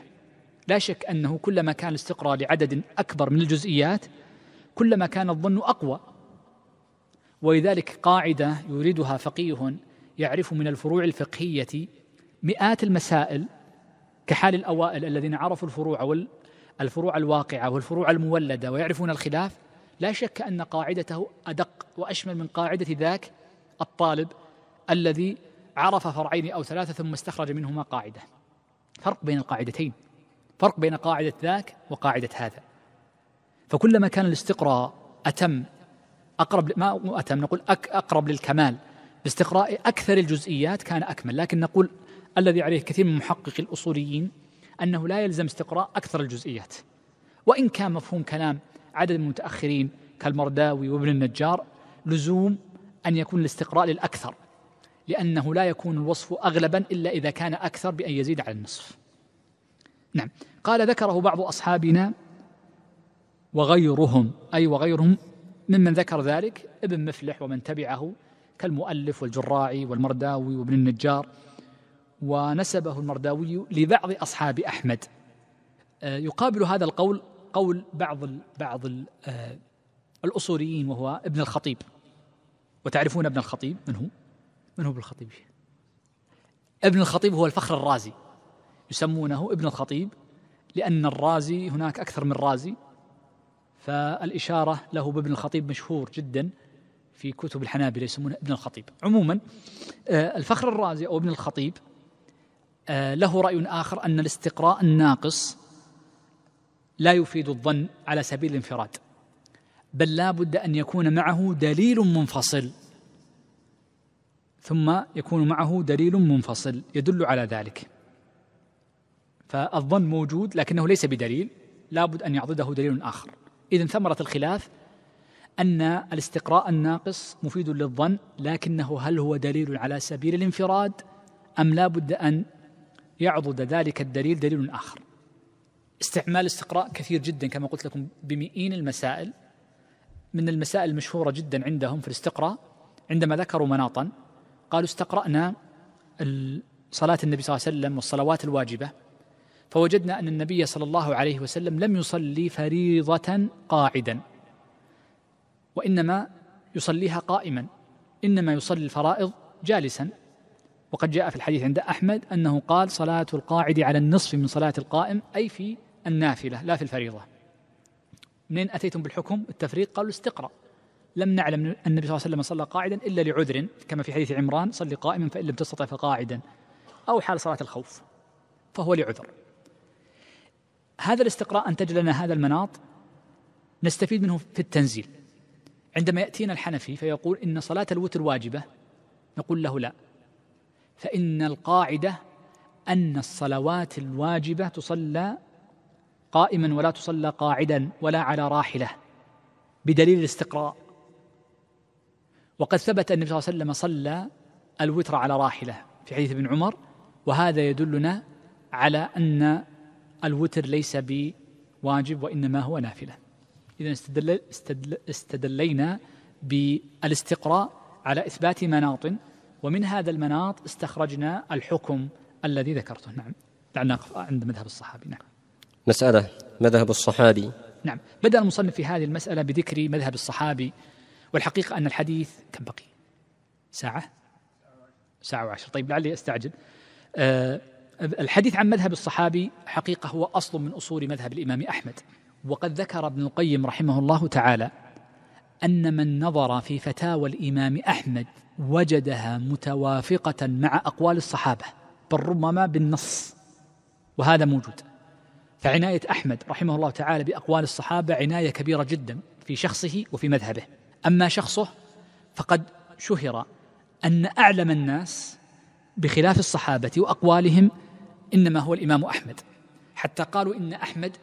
A: لا شك أنه كلما كان الاستقراء لعدد أكبر من الجزئيات كلما كان الظن أقوى ولذلك قاعدة يريدها فقيه يعرف من الفروع الفقهية مئات المسائل كحال الأوائل الذين عرفوا الفروع والفروع الواقعة والفروع المولدة ويعرفون الخلاف لا شك أن قاعدته أدق وأشمل من قاعدة ذاك الطالب الذي عرف فرعين أو ثلاثة ثم استخرج منهما قاعدة فرق بين القاعدتين فرق بين قاعدة ذاك وقاعدة هذا فكلما كان الاستقراء أتم أقرب ما أتم نقول أقرب للكمال باستقراء أكثر الجزئيات كان أكمل لكن نقول الذي عليه كثير من محقق الأصوليين أنه لا يلزم استقراء أكثر الجزئيات وإن كان مفهوم كلام عدد من المتأخرين كالمرداوي وابن النجار لزوم أن يكون الاستقراء للأكثر لأنه لا يكون الوصف أغلبا إلا إذا كان أكثر بأن يزيد على النصف نعم قال ذكره بعض أصحابنا وغيرهم أي وغيرهم ممن ذكر ذلك ابن مفلح ومن تبعه كالمؤلف والجراعي والمرداوي وابن النجار ونسبه المرداوي لبعض أصحاب أحمد آه، يقابل هذا القول قول بعض بعض آه، الأصوليين وهو ابن الخطيب وتعرفون ابن الخطيب من هو؟ من هو ابن الخطيب؟ ابن الخطيب هو الفخر الرازي يسمونه ابن الخطيب لأن الرازي هناك أكثر من رازي فالإشارة له بابن الخطيب مشهور جدا في كتب الحنابلة يسمونه ابن الخطيب عموما آه، الفخر الرازي أو ابن الخطيب آه، له رأي آخر أن الاستقراء الناقص لا يفيد الظن على سبيل الانفراد بل لا بد أن يكون معه دليل منفصل ثم يكون معه دليل منفصل يدل على ذلك فالظن موجود لكنه ليس بدليل لابد أن يعضده دليل آخر إذا ثمرة الخلاف أن الاستقراء الناقص مفيد للظن لكنه هل هو دليل على سبيل الانفراد أم لابد أن يعضد ذلك الدليل دليل آخر استعمال استقراء كثير جدا كما قلت لكم بمئين المسائل من المسائل المشهورة جدا عندهم في الاستقراء عندما ذكروا مناطا قالوا استقرأنا صلاة النبي صلى الله عليه وسلم والصلوات الواجبة فوجدنا أن النبي صلى الله عليه وسلم لم يصلي فريضة قاعدا وإنما يصليها قائما إنما يصلي الفرائض جالسا وقد جاء في الحديث عند أحمد أنه قال صلاة القاعد على النصف من صلاة القائم أي في النافلة لا في الفريضة منين أتيتم بالحكم التفريق قالوا استقرأ لم نعلم ان النبي صلى الله عليه وسلم صلى قاعدا إلا لعذر كما في حديث عمران صل قائما فإن لم تستطع فقاعدا أو حال صلاة الخوف فهو لعذر هذا الاستقراء أنتج لنا هذا المناط نستفيد منه في التنزيل عندما يأتينا الحنفي فيقول إن صلاة الوتر واجبة نقول له لا فإن القاعدة أن الصلوات الواجبة تصلى قائما ولا تصلى قاعدا ولا على راحلة بدليل الاستقراء وقد ثبت أن النبي صلى الله عليه وسلم صلى الوتر على راحلة في حديث ابن عمر وهذا يدلنا على أن الوتر ليس بواجب وإنما هو نافلة إذا استدل استدل استدلينا بالاستقراء على إثبات مناط ومن هذا المناط استخرجنا الحكم الذي ذكرته نعم لعلنا نقف عند مذهب الصحابي نعم
B: مسألة مذهب الصحابي
A: نعم بدأ المصنف في هذه المسألة بذكر مذهب الصحابي والحقيقة أن الحديث كم بقي ساعة ساعة وعشر طيب لعلي أستعجل أه الحديث عن مذهب الصحابي حقيقة هو أصل من أصول مذهب الإمام أحمد وقد ذكر ابن القيم رحمه الله تعالى أن من نظر في فتاوى الإمام أحمد وجدها متوافقة مع أقوال الصحابة بل ربما بالنص وهذا موجود فعناية أحمد رحمه الله تعالى بأقوال الصحابة عناية كبيرة جدا في شخصه وفي مذهبه أما شخصه فقد شهر أن أعلم الناس بخلاف الصحابة وأقوالهم إنما هو الإمام أحمد حتى قالوا إن أحمد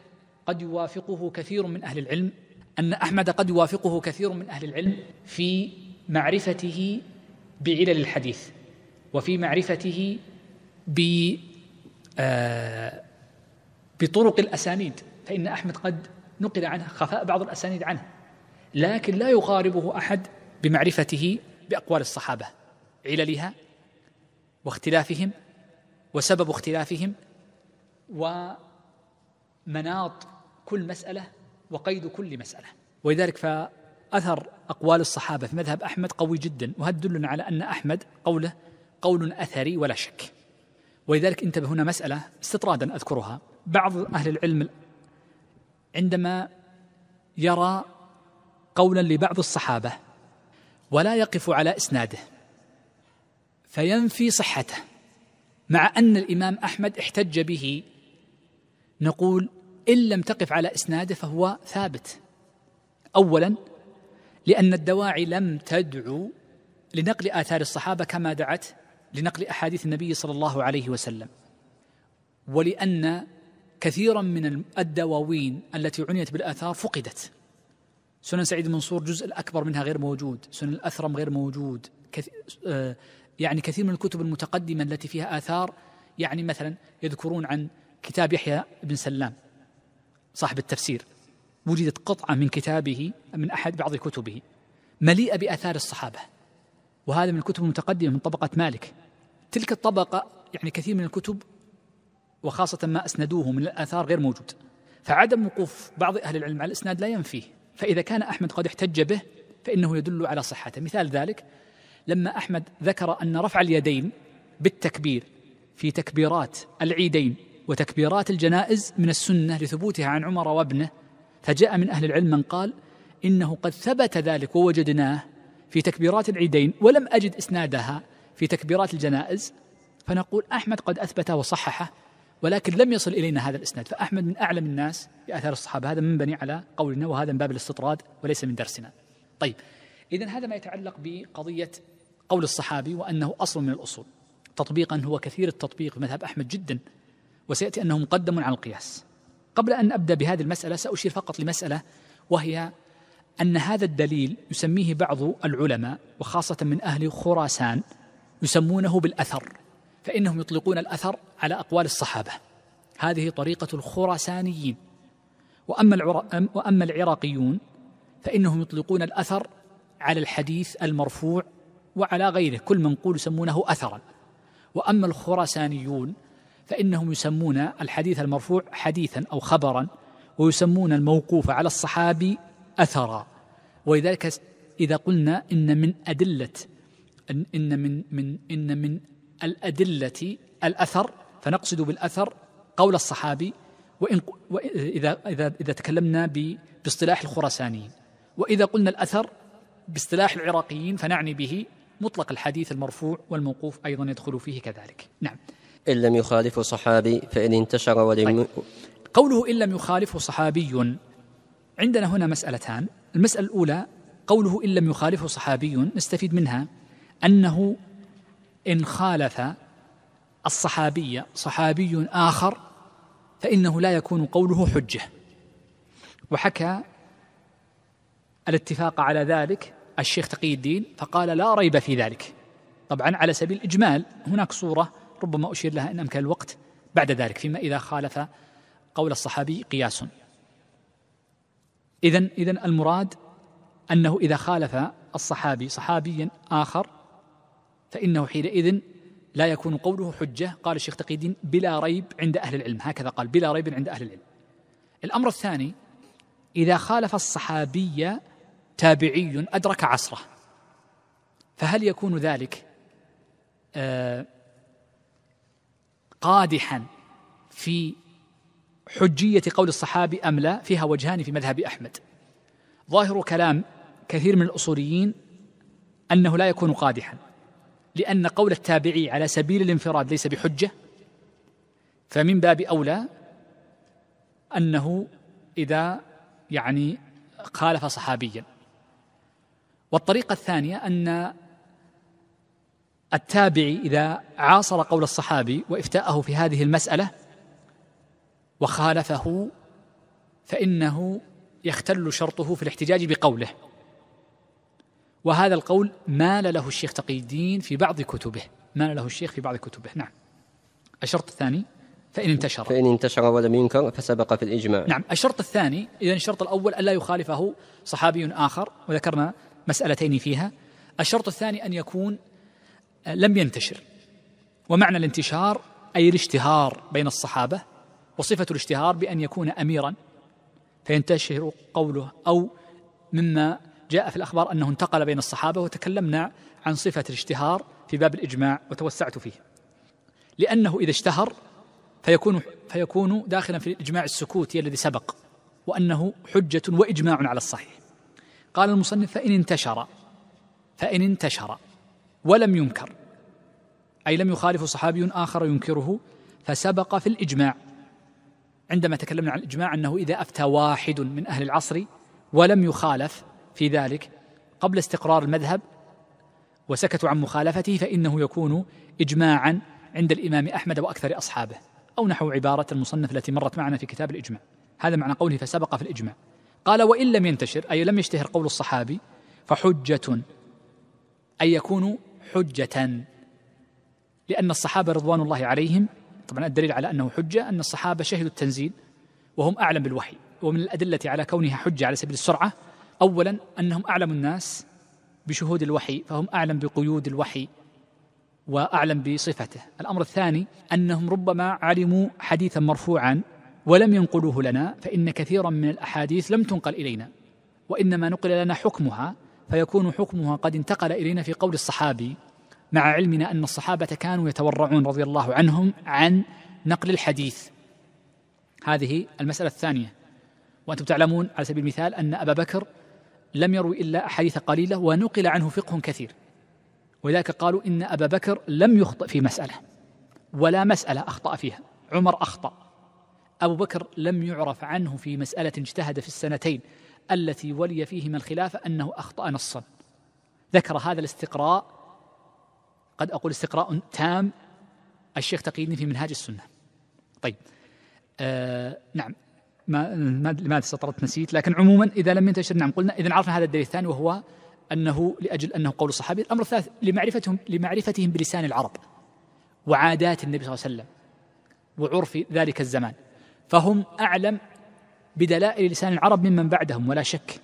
A: قد يوافقه كثير من أهل العلم أن أحمد قد يوافقه كثير من أهل العلم في معرفته بعلل الحديث وفي معرفته ب آه، بطرق الأسانيد فإن أحمد قد نقل عنه خفاء بعض الأسانيد عنه لكن لا يقاربه أحد بمعرفته بأقوال الصحابة عللها واختلافهم وسبب اختلافهم ومناط كل مسألة وقيد كل مسألة ولذلك ف أثر أقوال الصحابة في مذهب أحمد قوي جدا وهذا دلنا على أن أحمد قوله قول أثري ولا شك ولذلك انتبه هنا مسألة استطرادا أذكرها بعض أهل العلم عندما يرى قولا لبعض الصحابة ولا يقف على إسناده فينفي صحته مع أن الإمام أحمد احتج به نقول إن لم تقف على إسناده فهو ثابت أولا لأن الدواعي لم تدعو لنقل آثار الصحابة كما دعت لنقل أحاديث النبي صلى الله عليه وسلم ولأن كثيرا من الدواوين التي عنيت بالآثار فقدت سنن سعيد المنصور جزء الأكبر منها غير موجود سنن الأثرم غير موجود كث... آه، يعني كثير من الكتب المتقدمة التي فيها آثار يعني مثلا يذكرون عن كتاب يحيى بن سلام صاحب التفسير وجدت قطعة من كتابه من أحد بعض كتبه مليئة بآثار الصحابة وهذا من الكتب المتقدمة من طبقة مالك تلك الطبقة يعني كثير من الكتب وخاصة ما أسندوه من الآثار غير موجود فعدم وقوف بعض أهل العلم على الإسناد لا ينفيه فإذا كان أحمد قد احتج به فإنه يدل على صحته مثال ذلك لما أحمد ذكر أن رفع اليدين بالتكبير في تكبيرات العيدين وتكبيرات الجنائز من السنة لثبوتها عن عمر وابنه فجاء من أهل العلم من قال إنه قد ثبت ذلك ووجدناه في تكبيرات العيدين ولم أجد إسنادها في تكبيرات الجنائز فنقول أحمد قد أثبته وصححه ولكن لم يصل إلينا هذا الإسناد فأحمد من أعلم الناس بآثار الصحابة هذا منبني على قولنا وهذا من باب الاستطراد وليس من درسنا طيب إذا هذا ما يتعلق بقضية قول الصحابي وأنه أصل من الأصول تطبيقا هو كثير التطبيق في مذهب أحمد جدا وسيأتي أنه مقدم على القياس قبل أن أبدأ بهذه المسألة سأشير فقط لمسألة وهي أن هذا الدليل يسميه بعض العلماء وخاصة من أهل خراسان يسمونه بالأثر فإنهم يطلقون الأثر على أقوال الصحابة هذه طريقة الخراسانيين وأما وأما العراقيون فإنهم يطلقون الأثر على الحديث المرفوع وعلى غيره كل منقول يسمونه أثرا وأما الخراسانيون فإنهم يسمون الحديث المرفوع حديثا أو خبرا ويسمون الموقوف على الصحابي أثرا ولذلك إذا قلنا إن من أدلة إن من من إن من الأدلة الأثر فنقصد بالأثر قول الصحابي وإن وإذا إذا إذا تكلمنا باصطلاح الخرسانيين وإذا قلنا الأثر باصطلاح العراقيين فنعني به مطلق الحديث المرفوع والموقوف أيضا يدخل فيه كذلك نعم
B: إن لم يخالفه صحابي فإن انتشر ولم طيب.
A: قوله إن لم يخالفه صحابي عندنا هنا مسألتان المسألة الأولى قوله إن لم يخالفه صحابي نستفيد منها أنه إن خالف الصحابي صحابي آخر فإنه لا يكون قوله حجة وحكى الاتفاق على ذلك الشيخ تقي الدين فقال لا ريب في ذلك طبعا على سبيل الإجمال هناك صورة ربما أشير لها إن أمكن الوقت بعد ذلك فيما إذا خالف قول الصحابي قياس إذا إذا المراد أنه إذا خالف الصحابي صحابيا آخر فإنه حينئذ لا يكون قوله حجة قال الشيخ تقي الدين بلا ريب عند أهل العلم هكذا قال بلا ريب عند أهل العلم الأمر الثاني إذا خالف الصحابي تابعي أدرك عصره فهل يكون ذلك آه قادحا في حجية قول الصحابي أم لا فيها وجهان في مذهب أحمد ظاهر كلام كثير من الأصوليين أنه لا يكون قادحا لأن قول التابعي على سبيل الانفراد ليس بحجة فمن باب أولى أنه إذا يعني خالف صحابيا والطريقة الثانية أن التابعي إذا عاصر قول الصحابي وإفتاءه في هذه المسألة وخالفه فإنه يختل شرطه في الاحتجاج بقوله وهذا القول مال له الشيخ تقي الدين في بعض كتبه مال له الشيخ في بعض كتبه نعم الشرط الثاني فإن انتشر فإن
B: انتشر ولم ينكر فسبق في الإجماع نعم
A: الشرط الثاني إذا الشرط الأول ألا يخالفه صحابي آخر وذكرنا مسألتين فيها الشرط الثاني أن يكون لم ينتشر ومعنى الانتشار أي الاشتهار بين الصحابة وصفة الاشتهار بأن يكون أميرا فينتشر قوله أو مما جاء في الأخبار أنه انتقل بين الصحابة وتكلمنا عن صفة الاشتهار في باب الإجماع وتوسعت فيه لأنه إذا اشتهر فيكون فيكون داخلا في الإجماع السكوتي الذي سبق وأنه حجة وإجماع على الصحيح قال المصنف فإن انتشر فإن انتشر ولم ينكر أي لم يخالف صحابي آخر ينكره فسبق في الإجماع عندما تكلمنا عن الإجماع أنه إذا أفتى واحد من أهل العصر ولم يخالف في ذلك قبل استقرار المذهب وسكتوا عن مخالفته فإنه يكون إجماعا عند الإمام أحمد وأكثر أصحابه أو نحو عبارة المصنف التي مرت معنا في كتاب الإجماع هذا معنى قوله فسبق في الإجماع قال وإن لم ينتشر أي لم يشتهر قول الصحابي فحجة أي يكون حجة لأن الصحابة رضوان الله عليهم طبعا الدليل على أنه حجة أن الصحابة شهدوا التنزيل وهم أعلم بالوحي ومن الأدلة على كونها حجة على سبيل السرعة أولا أنهم أعلم الناس بشهود الوحي فهم أعلم بقيود الوحي وأعلم بصفته الأمر الثاني أنهم ربما علموا حديثا مرفوعا ولم ينقلوه لنا فإن كثيرا من الأحاديث لم تنقل إلينا وإنما نقل لنا حكمها فيكون حكمها قد انتقل إلينا في قول الصحابي مع علمنا أن الصحابة كانوا يتورعون رضي الله عنهم عن نقل الحديث هذه المسألة الثانية وأنتم تعلمون على سبيل المثال أن أبا بكر لم يروي إلا أحاديث قليلة ونقل عنه فقه كثير ولذلك قالوا إن أبا بكر لم يخطئ في مسألة ولا مسألة أخطأ فيها عمر أخطأ أبو بكر لم يعرف عنه في مسألة اجتهد في السنتين التي ولي فيهما الخلافة أنه أخطأ نصا ذكر هذا الاستقراء قد أقول استقراء تام الشيخ تقييدني في منهاج السنة طيب آه نعم ما لماذا سطرت نسيت لكن عموما إذا لم ينتشر نعم قلنا إذا عرفنا هذا الدليل الثاني وهو أنه لأجل أنه قول الصحابي الأمر الثالث لمعرفتهم لمعرفتهم بلسان العرب وعادات النبي صلى الله عليه وسلم وعرف ذلك الزمان فهم أعلم بدلائل لسان العرب ممن بعدهم ولا شك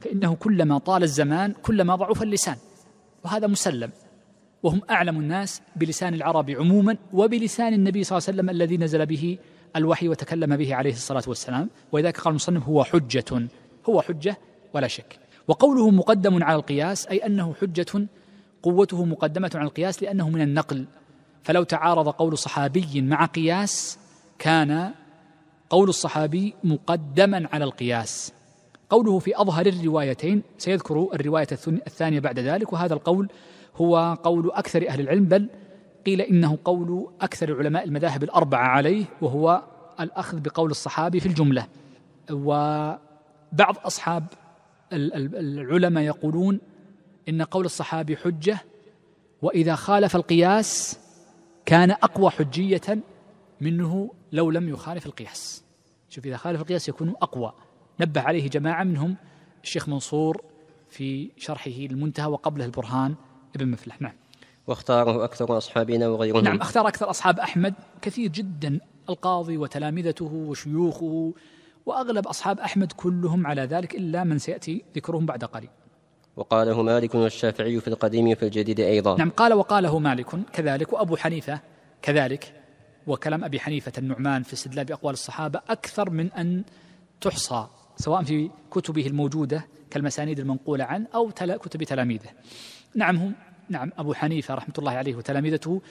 A: فإنه كلما طال الزمان كلما ضعف اللسان وهذا مسلم وهم أعلم الناس بلسان العرب عموما وبلسان النبي صلى الله عليه وسلم الذي نزل به الوحي وتكلم به عليه الصلاة والسلام ولذلك قال المصنف هو حجة هو حجة ولا شك وقوله مقدم على القياس أي أنه حجة قوته مقدمة على القياس لأنه من النقل فلو تعارض قول صحابي مع قياس كان قول الصحابي مقدما على القياس قوله في أظهر الروايتين سيذكر الرواية الثانية بعد ذلك وهذا القول هو قول أكثر أهل العلم بل قيل إنه قول أكثر علماء المذاهب الأربعة عليه وهو الأخذ بقول الصحابي في الجملة وبعض أصحاب العلماء يقولون إن قول الصحابي حجة وإذا خالف القياس كان أقوى حجية منه لو لم يخالف القياس شوف إذا خالف القياس يكون أقوى نبه عليه جماعة منهم الشيخ منصور في شرحه المنتهى وقبله البرهان ابن مفلح نعم
B: واختاره أكثر أصحابنا وغيرهم نعم اختار
A: أكثر أصحاب أحمد كثير جدا القاضي وتلامذته وشيوخه وأغلب أصحاب أحمد كلهم على ذلك إلا من سيأتي ذكرهم بعد قليل
B: وقاله مالك والشافعي في القديم وفي الجديد أيضا نعم
A: قال وقاله مالك كذلك وأبو حنيفة كذلك وكلام أبي حنيفة النعمان في استدلال بأقوال الصحابة أكثر من أن تحصى سواء في كتبه الموجودة كالمسانيد المنقولة عنه أو كتب تلاميذه نعم هم نعم أبو حنيفة رحمة الله عليه وتلامذته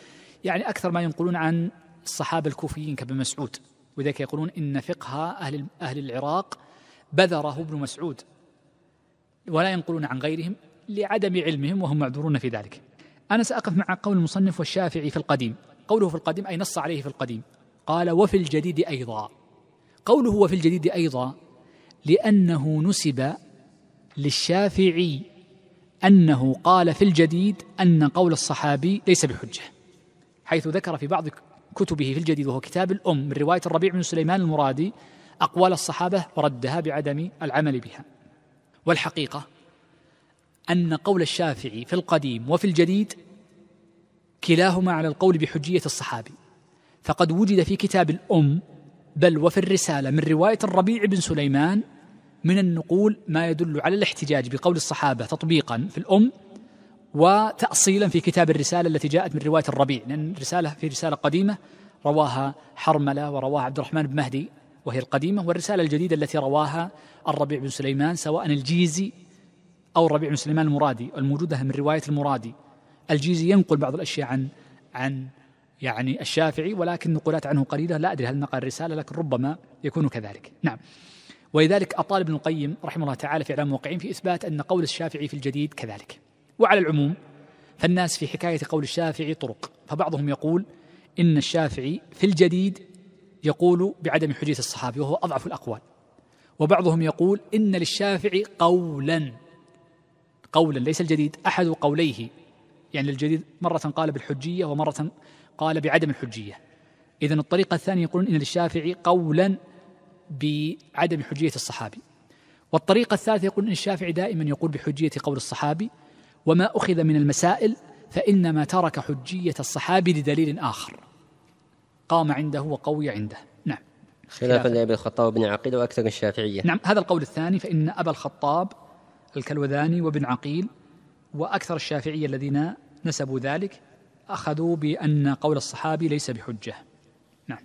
A: يعني أكثر ما ينقلون عن الصحابة الكوفيين كابن مسعود وذلك يقولون إن فقه أهل, أهل العراق بذره ابن مسعود ولا ينقلون عن غيرهم لعدم علمهم وهم معذورون في ذلك أنا سأقف مع قول المصنف والشافعي في القديم قوله في القديم أي نص عليه في القديم قال وفي الجديد أيضا قوله وفي الجديد أيضا لأنه نسب للشافعي أنه قال في الجديد أن قول الصحابي ليس بحجة حيث ذكر في بعض كتبه في الجديد وهو كتاب الأم من رواية الربيع بن سليمان المرادي أقوال الصحابة وردها بعدم العمل بها والحقيقة أن قول الشافعي في القديم وفي الجديد كلاهما على القول بحجية الصحابي فقد وجد في كتاب الأم بل وفي الرسالة من رواية الربيع بن سليمان من النقول ما يدل على الاحتجاج بقول الصحابة تطبيقا في الأم وتأصيلا في كتاب الرسالة التي جاءت من رواية الربيع لأن الرسالة في رسالة قديمة رواها حرملة ورواها عبد الرحمن بن مهدي وهي القديمة والرسالة الجديدة التي رواها الربيع بن سليمان سواء الجيزي أو الربيع بن سليمان المرادي الموجودة من رواية المرادي الجيزي ينقل بعض الأشياء عن عن يعني الشافعي ولكن نقولات عنه قليلة لا أدري هل نقل الرسالة لكن ربما يكون كذلك نعم ولذلك أطال ابن القيم رحمه الله تعالى في إعلام الموقعين في إثبات أن قول الشافعي في الجديد كذلك وعلى العموم فالناس في حكاية قول الشافعي طرق فبعضهم يقول إن الشافعي في الجديد يقول بعدم حجية الصحابي وهو أضعف الأقوال وبعضهم يقول إن للشافعي قولا قولا ليس الجديد أحد قوليه يعني للجديد مرة قال بالحجية ومرة قال بعدم الحجية إذا الطريقة الثانية يقولون إن للشافعي قولا بعدم حجية الصحابي والطريقة الثالثة يقول إن الشافعي دائما يقول بحجية قول الصحابي وما أخذ من المسائل فإنما ترك حجية الصحابي لدليل آخر قام عنده وقوي عنده نعم
B: خلافا لأبي الخطاب وابن عقيل وأكثر الشافعية نعم
A: هذا القول الثاني فإن أبا الخطاب الكلوذاني وابن عقيل وأكثر الشافعية الذين نسبوا ذلك أخذوا بأن قول الصحابي ليس بحجة
B: نعم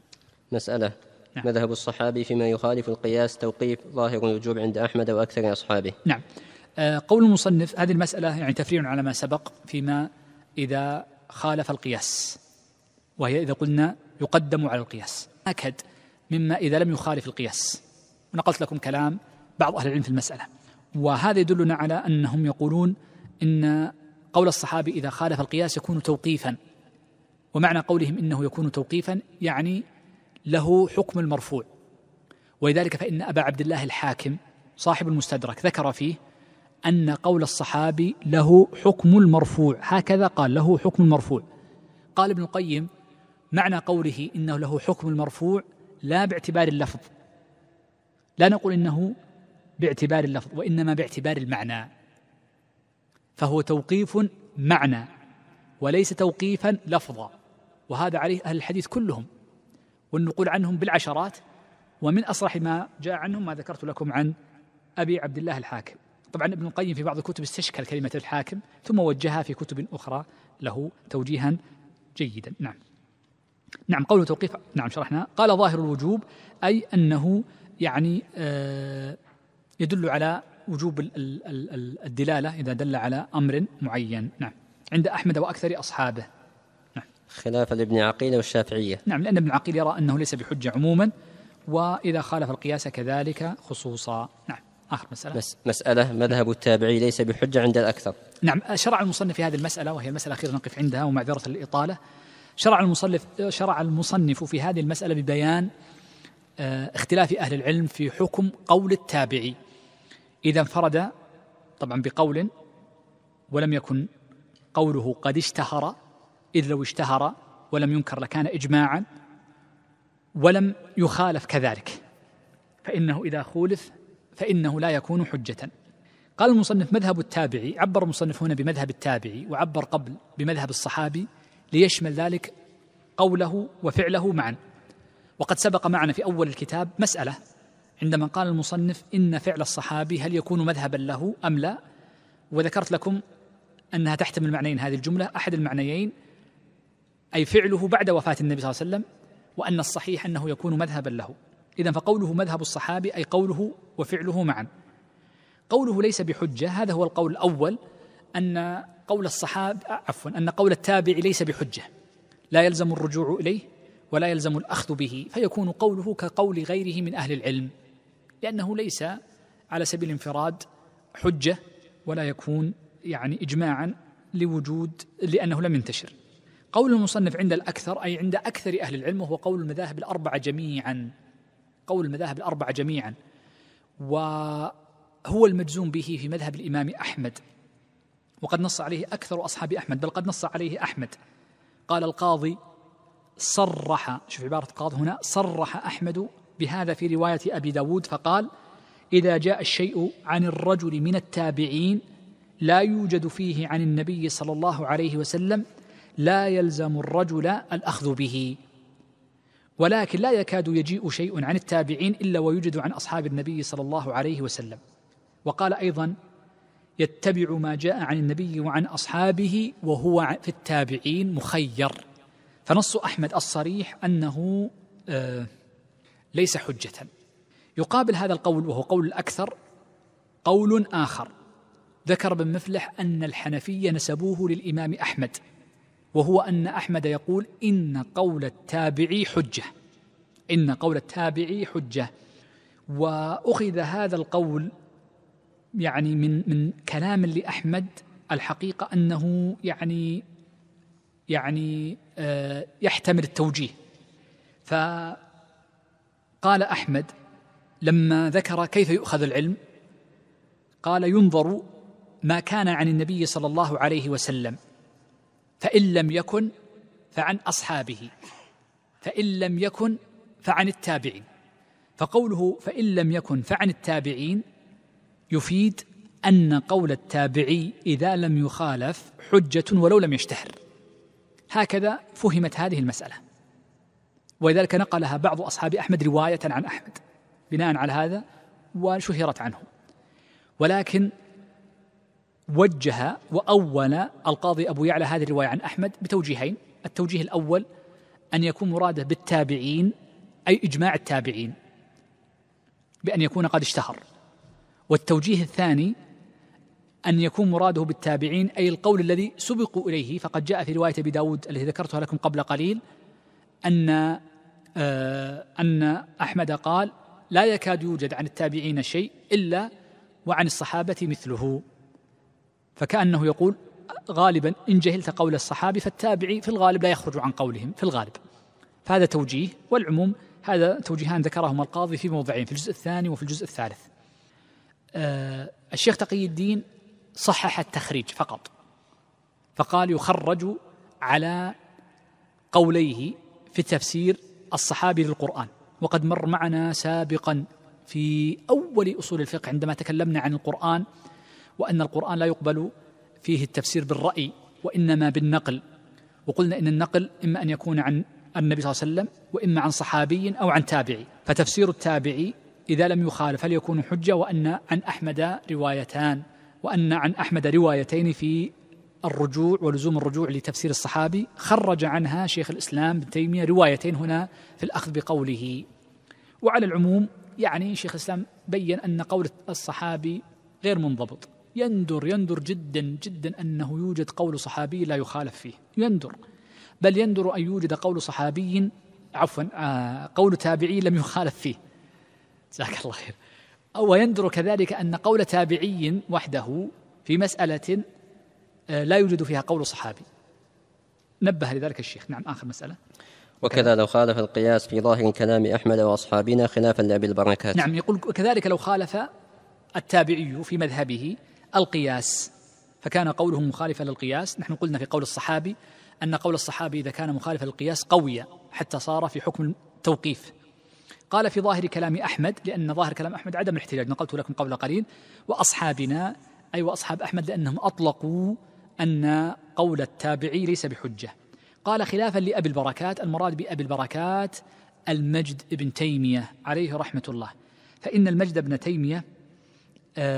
B: مسألة نعم. مذهب الصحابي فيما يخالف القياس توقيف ظاهر الوجوب عند أحمد وأكثر أصحابه نعم آه، قول المصنف هذه المسألة يعني تفريع على ما سبق فيما إذا
A: خالف القياس وهي إذا قلنا يقدم على القياس أكد مما إذا لم يخالف القياس ونقلت لكم كلام بعض أهل العلم في المسألة وهذا يدلنا على أنهم يقولون إن قول الصحابي إذا خالف القياس يكون توقيفا ومعنى قولهم إنه يكون توقيفا يعني له حكم المرفوع ولذلك فإن أبا عبد الله الحاكم صاحب المستدرك ذكر فيه أن قول الصحابي له حكم المرفوع هكذا قال له حكم المرفوع قال ابن القيم معنى قوله إنه له حكم المرفوع لا باعتبار اللفظ لا نقول إنه باعتبار اللفظ وإنما باعتبار المعنى فهو توقيف معنى وليس توقيفا لفظا وهذا عليه أهل الحديث كلهم والنقول عنهم بالعشرات ومن أصرح ما جاء عنهم ما ذكرت لكم عن أبي عبد الله الحاكم طبعا ابن القيم في بعض الكتب استشكل كلمة الحاكم ثم وجهها في كتب أخرى له توجيها جيدا نعم نعم قوله توقيف نعم شرحنا قال ظاهر الوجوب أي أنه يعني آه، يدل على وجوب الدلالة إذا دل على أمر معين نعم عند أحمد وأكثر
B: أصحابه خلافا لابن عقيل والشافعية نعم لأن ابن عقيل يرى أنه ليس بحجة
A: عموما وإذا خالف القياس كذلك خصوصا نعم آخر مسألة مس
B: مسألة مذهب التابعي ليس بحجة عند الأكثر
A: نعم شرع المصنف في هذه المسألة وهي مسألة أخيرة نقف عندها ومعذرة الإطالة شرع المصنف شرع المصنف في هذه المسألة ببيان آه، اختلاف أهل العلم في حكم قول التابعي إذا انفرد طبعا بقول ولم يكن قوله قد اشتهر إذ لو اشتهر ولم ينكر لكان إجماعا ولم يخالف كذلك فإنه إذا خولف فإنه لا يكون حجة قال المصنف مذهب التابعي عبر المصنف هنا بمذهب التابعي وعبر قبل بمذهب الصحابي ليشمل ذلك قوله وفعله معا وقد سبق معنا في أول الكتاب مسألة عندما قال المصنف إن فعل الصحابي هل يكون مذهبا له أم لا وذكرت لكم أنها تحتمل معنيين هذه الجملة أحد المعنيين أي فعله بعد وفاة النبي صلى الله عليه وسلم وأن الصحيح أنه يكون مذهبا له إذا فقوله مذهب الصحابي أي قوله وفعله معا قوله ليس بحجة هذا هو القول الأول أن قول الصحاب عفوا أن قول التابع ليس بحجة لا يلزم الرجوع إليه ولا يلزم الأخذ به فيكون قوله كقول غيره من أهل العلم لأنه ليس على سبيل الانفراد حجة ولا يكون يعني إجماعا لوجود لأنه لم ينتشر قول المصنف عند الأكثر أي عند أكثر أهل العلم وهو قول المذاهب الأربعة جميعا قول المذاهب الأربعة جميعا وهو المجزوم به في مذهب الإمام أحمد وقد نص عليه أكثر أصحاب أحمد بل قد نص عليه أحمد قال القاضي صرح شوف عبارة القاضي هنا صرح أحمد بهذا في رواية أبي داود فقال إذا جاء الشيء عن الرجل من التابعين لا يوجد فيه عن النبي صلى الله عليه وسلم لا يلزم الرجل الأخذ به ولكن لا يكاد يجيء شيء عن التابعين إلا ويوجد عن أصحاب النبي صلى الله عليه وسلم وقال أيضا يتبع ما جاء عن النبي وعن أصحابه وهو في التابعين مخير فنص أحمد الصريح أنه آه، ليس حجة يقابل هذا القول وهو قول الأكثر قول آخر ذكر بن مفلح أن الحنفية نسبوه للإمام أحمد وهو أن أحمد يقول إن قول التابعي حجة إن قول التابعي حجة وأخذ هذا القول يعني من من كلام لأحمد الحقيقة أنه يعني يعني آه، يحتمل التوجيه فقال أحمد لما ذكر كيف يؤخذ العلم قال ينظر ما كان عن النبي صلى الله عليه وسلم فإن لم يكن فعن أصحابه فإن لم يكن فعن التابعين فقوله فإن لم يكن فعن التابعين يفيد أن قول التابعي إذا لم يخالف حجة ولو لم يشتهر هكذا فهمت هذه المسألة ولذلك نقلها بعض أصحاب أحمد رواية عن أحمد بناء على هذا وشهرت عنه ولكن وجه وأول القاضي أبو يعلى هذه الرواية عن أحمد بتوجيهين التوجيه الأول أن يكون مراده بالتابعين أي إجماع التابعين بأن يكون قد اشتهر والتوجيه الثاني أن يكون مراده بالتابعين أي القول الذي سبقوا إليه فقد جاء في رواية أبي داود التي ذكرتها لكم قبل قليل أن آه، أن أحمد قال لا يكاد يوجد عن التابعين شيء إلا وعن الصحابة مثله فكأنه يقول غالبا إن جهلت قول الصحابي فالتابعي في الغالب لا يخرج عن قولهم في الغالب فهذا توجيه والعموم هذا توجيهان ذكرهما القاضي في موضعين في الجزء الثاني وفي الجزء الثالث آه، الشيخ تقي الدين صحح التخريج فقط فقال يخرج على قوليه في تفسير الصحابي للقرآن وقد مر معنا سابقا في أول أصول الفقه عندما تكلمنا عن القرآن وأن القرآن لا يقبل فيه التفسير بالرأي وإنما بالنقل وقلنا إن النقل إما أن يكون عن النبي صلى الله عليه وسلم وإما عن صحابي أو عن تابعي فتفسير التابعي إذا لم يخالف هل يكون حجة وأن عن أحمد روايتان وأن عن أحمد روايتين في الرجوع ولزوم الرجوع لتفسير الصحابي خرج عنها شيخ الإسلام ابن تيمية روايتين هنا في الأخذ بقوله وعلى العموم يعني شيخ الإسلام بين أن قول الصحابي غير منضبط يندر يندر جدا جدا أنه يوجد قول صحابي لا يخالف فيه يندر بل يندر أن يوجد قول صحابي عفوا آه، قول تابعي لم يخالف فيه جزاك الله خير ويندر كذلك أن قول تابعي وحده في مسألة آه، لا يوجد فيها قول صحابي نبه لذلك الشيخ نعم آخر مسألة
B: وكذا لو خالف القياس في ظاهر كلام أحمد وأصحابنا خلافا لأبي البركات نعم
A: يقول كذلك لو خالف التابعي في مذهبه القياس فكان قوله مخالفا للقياس نحن قلنا في قول الصحابي أن قول الصحابي إذا كان مخالفا للقياس قوي حتى صار في حكم التوقيف قال في ظاهر كلام أحمد لأن ظاهر كلام أحمد عدم الاحتجاج نقلت لكم قبل قليل وأصحابنا أي وأصحاب أحمد لأنهم أطلقوا أن قول التابعي ليس بحجة قال خلافا لأبي البركات المراد بأبي البركات المجد ابن تيمية عليه رحمة الله فإن المجد ابن تيمية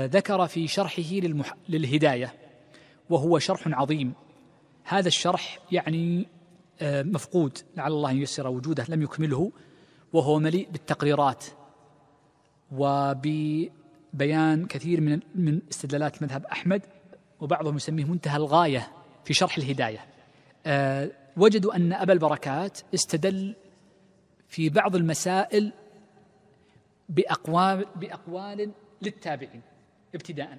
A: ذكر في شرحه للمح... للهداية وهو شرح عظيم هذا الشرح يعني آه، مفقود لعل الله أن ييسر وجوده لم يكمله وهو مليء بالتقريرات وببيان كثير من من استدلالات مذهب أحمد وبعضهم يسميه منتهى الغاية في شرح الهداية آه، وجدوا أن أبا البركات استدل في بعض المسائل بأقوال بأقوال للتابعين ابتداء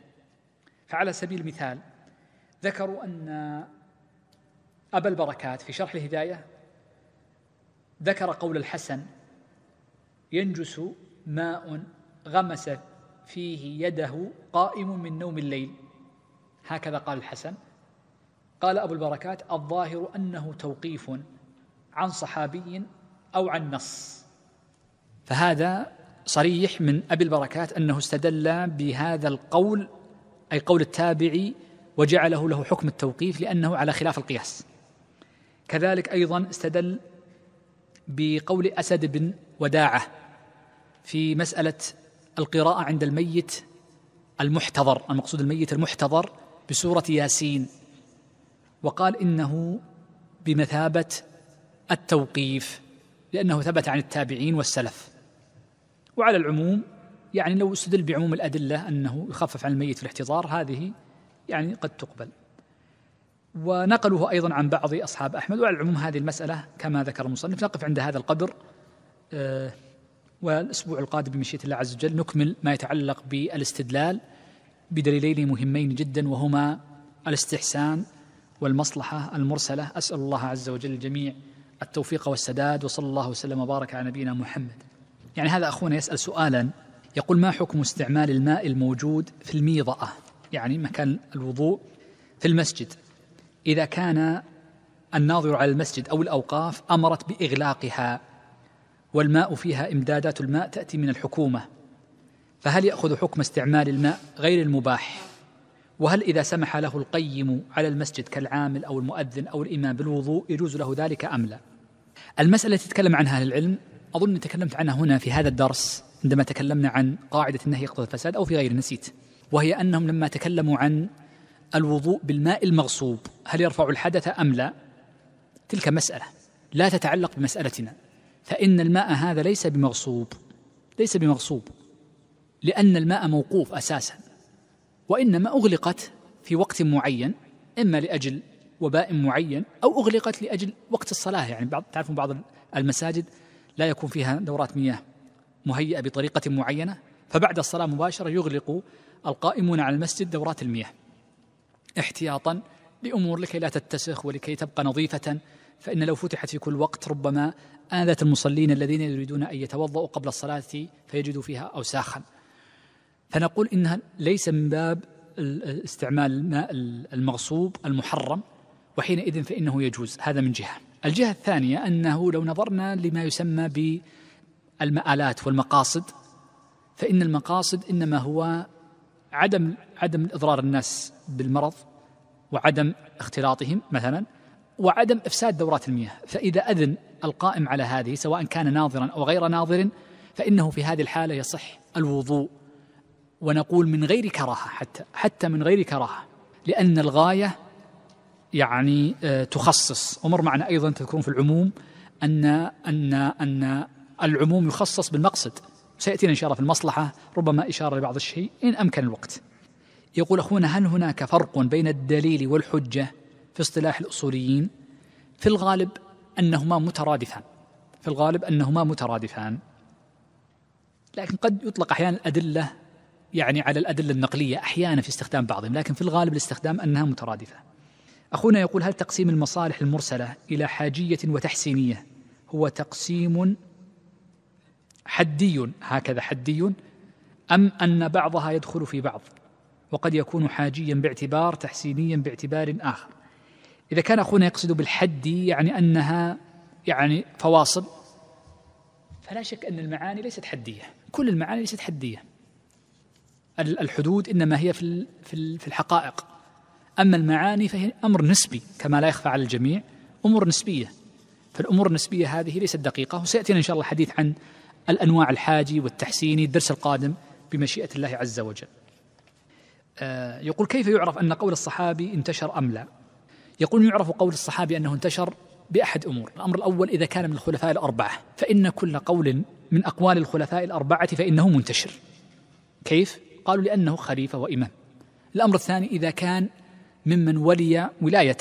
A: فعلى سبيل المثال ذكروا أن أبا البركات في شرح الهداية ذكر قول الحسن ينجس ماء غمس فيه يده قائم من نوم الليل هكذا قال الحسن قال أبو البركات الظاهر أنه توقيف عن صحابي أو عن نص فهذا صريح من أبي البركات أنه استدل بهذا القول أي قول التابعي وجعله له حكم التوقيف لأنه على خلاف القياس كذلك أيضا استدل بقول أسد بن وداعة في مسألة القراءة عند الميت المحتضر المقصود الميت المحتضر بسورة ياسين وقال إنه بمثابة التوقيف لأنه ثبت عن التابعين والسلف وعلى العموم يعني لو استدل بعموم الأدلة أنه يخفف عن الميت في الاحتضار هذه يعني قد تقبل ونقلوه أيضا عن بعض أصحاب أحمد وعلى العموم هذه المسألة كما ذكر المصنف نقف عند هذا القدر آه، والأسبوع القادم بمشيئة الله عز وجل نكمل ما يتعلق بالاستدلال بدليلين مهمين جدا وهما الاستحسان والمصلحة المرسلة أسأل الله عز وجل الجميع التوفيق والسداد وصلى الله وسلم وبارك على نبينا محمد يعني هذا أخونا يسأل سؤالا يقول ما حكم استعمال الماء الموجود في الميضأة يعني مكان الوضوء في المسجد إذا كان الناظر على المسجد أو الأوقاف أمرت بإغلاقها والماء فيها إمدادات الماء تأتي من الحكومة فهل يأخذ حكم استعمال الماء غير المباح وهل إذا سمح له القيم على المسجد كالعامل أو المؤذن أو الإمام بالوضوء يجوز له ذلك أم لا المسألة التي تتكلم عنها العلم أظن تكلمت عنها هنا في هذا الدرس عندما تكلمنا عن قاعدة النهي يقتضي الفساد أو في غير نسيت وهي أنهم لما تكلموا عن الوضوء بالماء المغصوب هل يرفع الحدث أم لا تلك مسألة لا تتعلق بمسألتنا فإن الماء هذا ليس بمغصوب ليس بمغصوب لأن الماء موقوف أساسا وإنما أغلقت في وقت معين إما لأجل وباء معين أو أغلقت لأجل وقت الصلاة يعني بعض تعرفون بعض المساجد لا يكون فيها دورات مياه مهيئة بطريقة معينة فبعد الصلاة مباشرة يغلق القائمون على المسجد دورات المياه احتياطا لأمور لكي لا تتسخ ولكي تبقى نظيفة فإن لو فتحت في كل وقت ربما آذت المصلين الذين يريدون أن يتوضأوا قبل الصلاة فيجدوا فيها أوساخا فنقول إنها ليس من باب استعمال الماء المغصوب المحرم وحينئذ فإنه يجوز هذا من جهة الجهة الثانية أنه لو نظرنا لما يسمى بالمآلات والمقاصد فإن المقاصد إنما هو عدم عدم إضرار الناس بالمرض وعدم اختلاطهم مثلا وعدم إفساد دورات المياه فإذا أذن القائم على هذه سواء كان ناظرا أو غير ناظر فإنه في هذه الحالة يصح الوضوء ونقول من غير كراهة حتى حتى من غير كراهة لأن الغاية يعني آه، تخصص ومر معنا أيضا تذكرون في العموم أن أن أن العموم يخصص بالمقصد سيأتينا إن شاء الله في المصلحة ربما إشارة لبعض الشيء إن أمكن الوقت يقول أخونا هل هناك فرق بين الدليل والحجة في اصطلاح الأصوليين في الغالب أنهما مترادفان في الغالب أنهما مترادفان لكن قد يطلق أحيانا الأدلة يعني على الأدلة النقلية أحيانا في استخدام بعضهم لكن في الغالب الاستخدام أنها مترادفة أخونا يقول هل تقسيم المصالح المرسلة إلى حاجية وتحسينية هو تقسيم حدي هكذا حدي أم أن بعضها يدخل في بعض وقد يكون حاجيا باعتبار تحسينيا باعتبار آخر إذا كان أخونا يقصد بالحد يعني أنها يعني فواصل فلا شك أن المعاني ليست حدية كل المعاني ليست حدية الحدود إنما هي في الحقائق أما المعاني فهي أمر نسبي كما لا يخفى على الجميع أمور نسبية فالأمور النسبية هذه ليست دقيقة وسيأتينا إن شاء الله حديث عن الأنواع الحاجي والتحسيني الدرس القادم بمشيئة الله عز وجل آه، يقول كيف يعرف أن قول الصحابي انتشر أم لا يقول يعرف قول الصحابي أنه انتشر بأحد أمور الأمر الأول إذا كان من الخلفاء الأربعة فإن كل قول من أقوال الخلفاء الأربعة فإنه منتشر كيف؟ قالوا لأنه خليفة وإمام الأمر الثاني إذا كان ممن ولي ولاية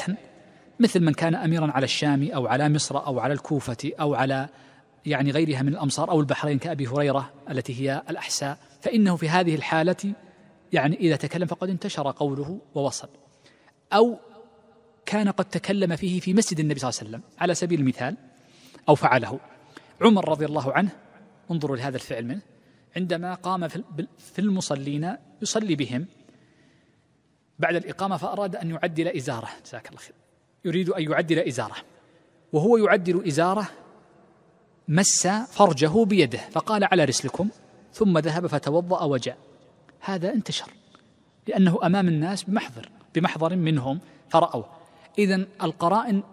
A: مثل من كان أميرا على الشام أو على مصر أو على الكوفة أو على يعني غيرها من الأمصار أو البحرين كأبي هريرة التي هي الأحساء فإنه في هذه الحالة يعني إذا تكلم فقد انتشر قوله ووصل أو كان قد تكلم فيه في مسجد النبي صلى الله عليه وسلم على سبيل المثال أو فعله عمر رضي الله عنه انظروا لهذا الفعل منه عندما قام في المصلين يصلي بهم بعد الإقامة فأراد أن يعدل إزاره جزاك الله خير يريد أن يعدل إزاره وهو يعدل إزاره مس فرجه بيده فقال على رسلكم ثم ذهب فتوضأ وجاء هذا انتشر لأنه أمام الناس بمحضر بمحضر منهم فرأوه إذا القرائن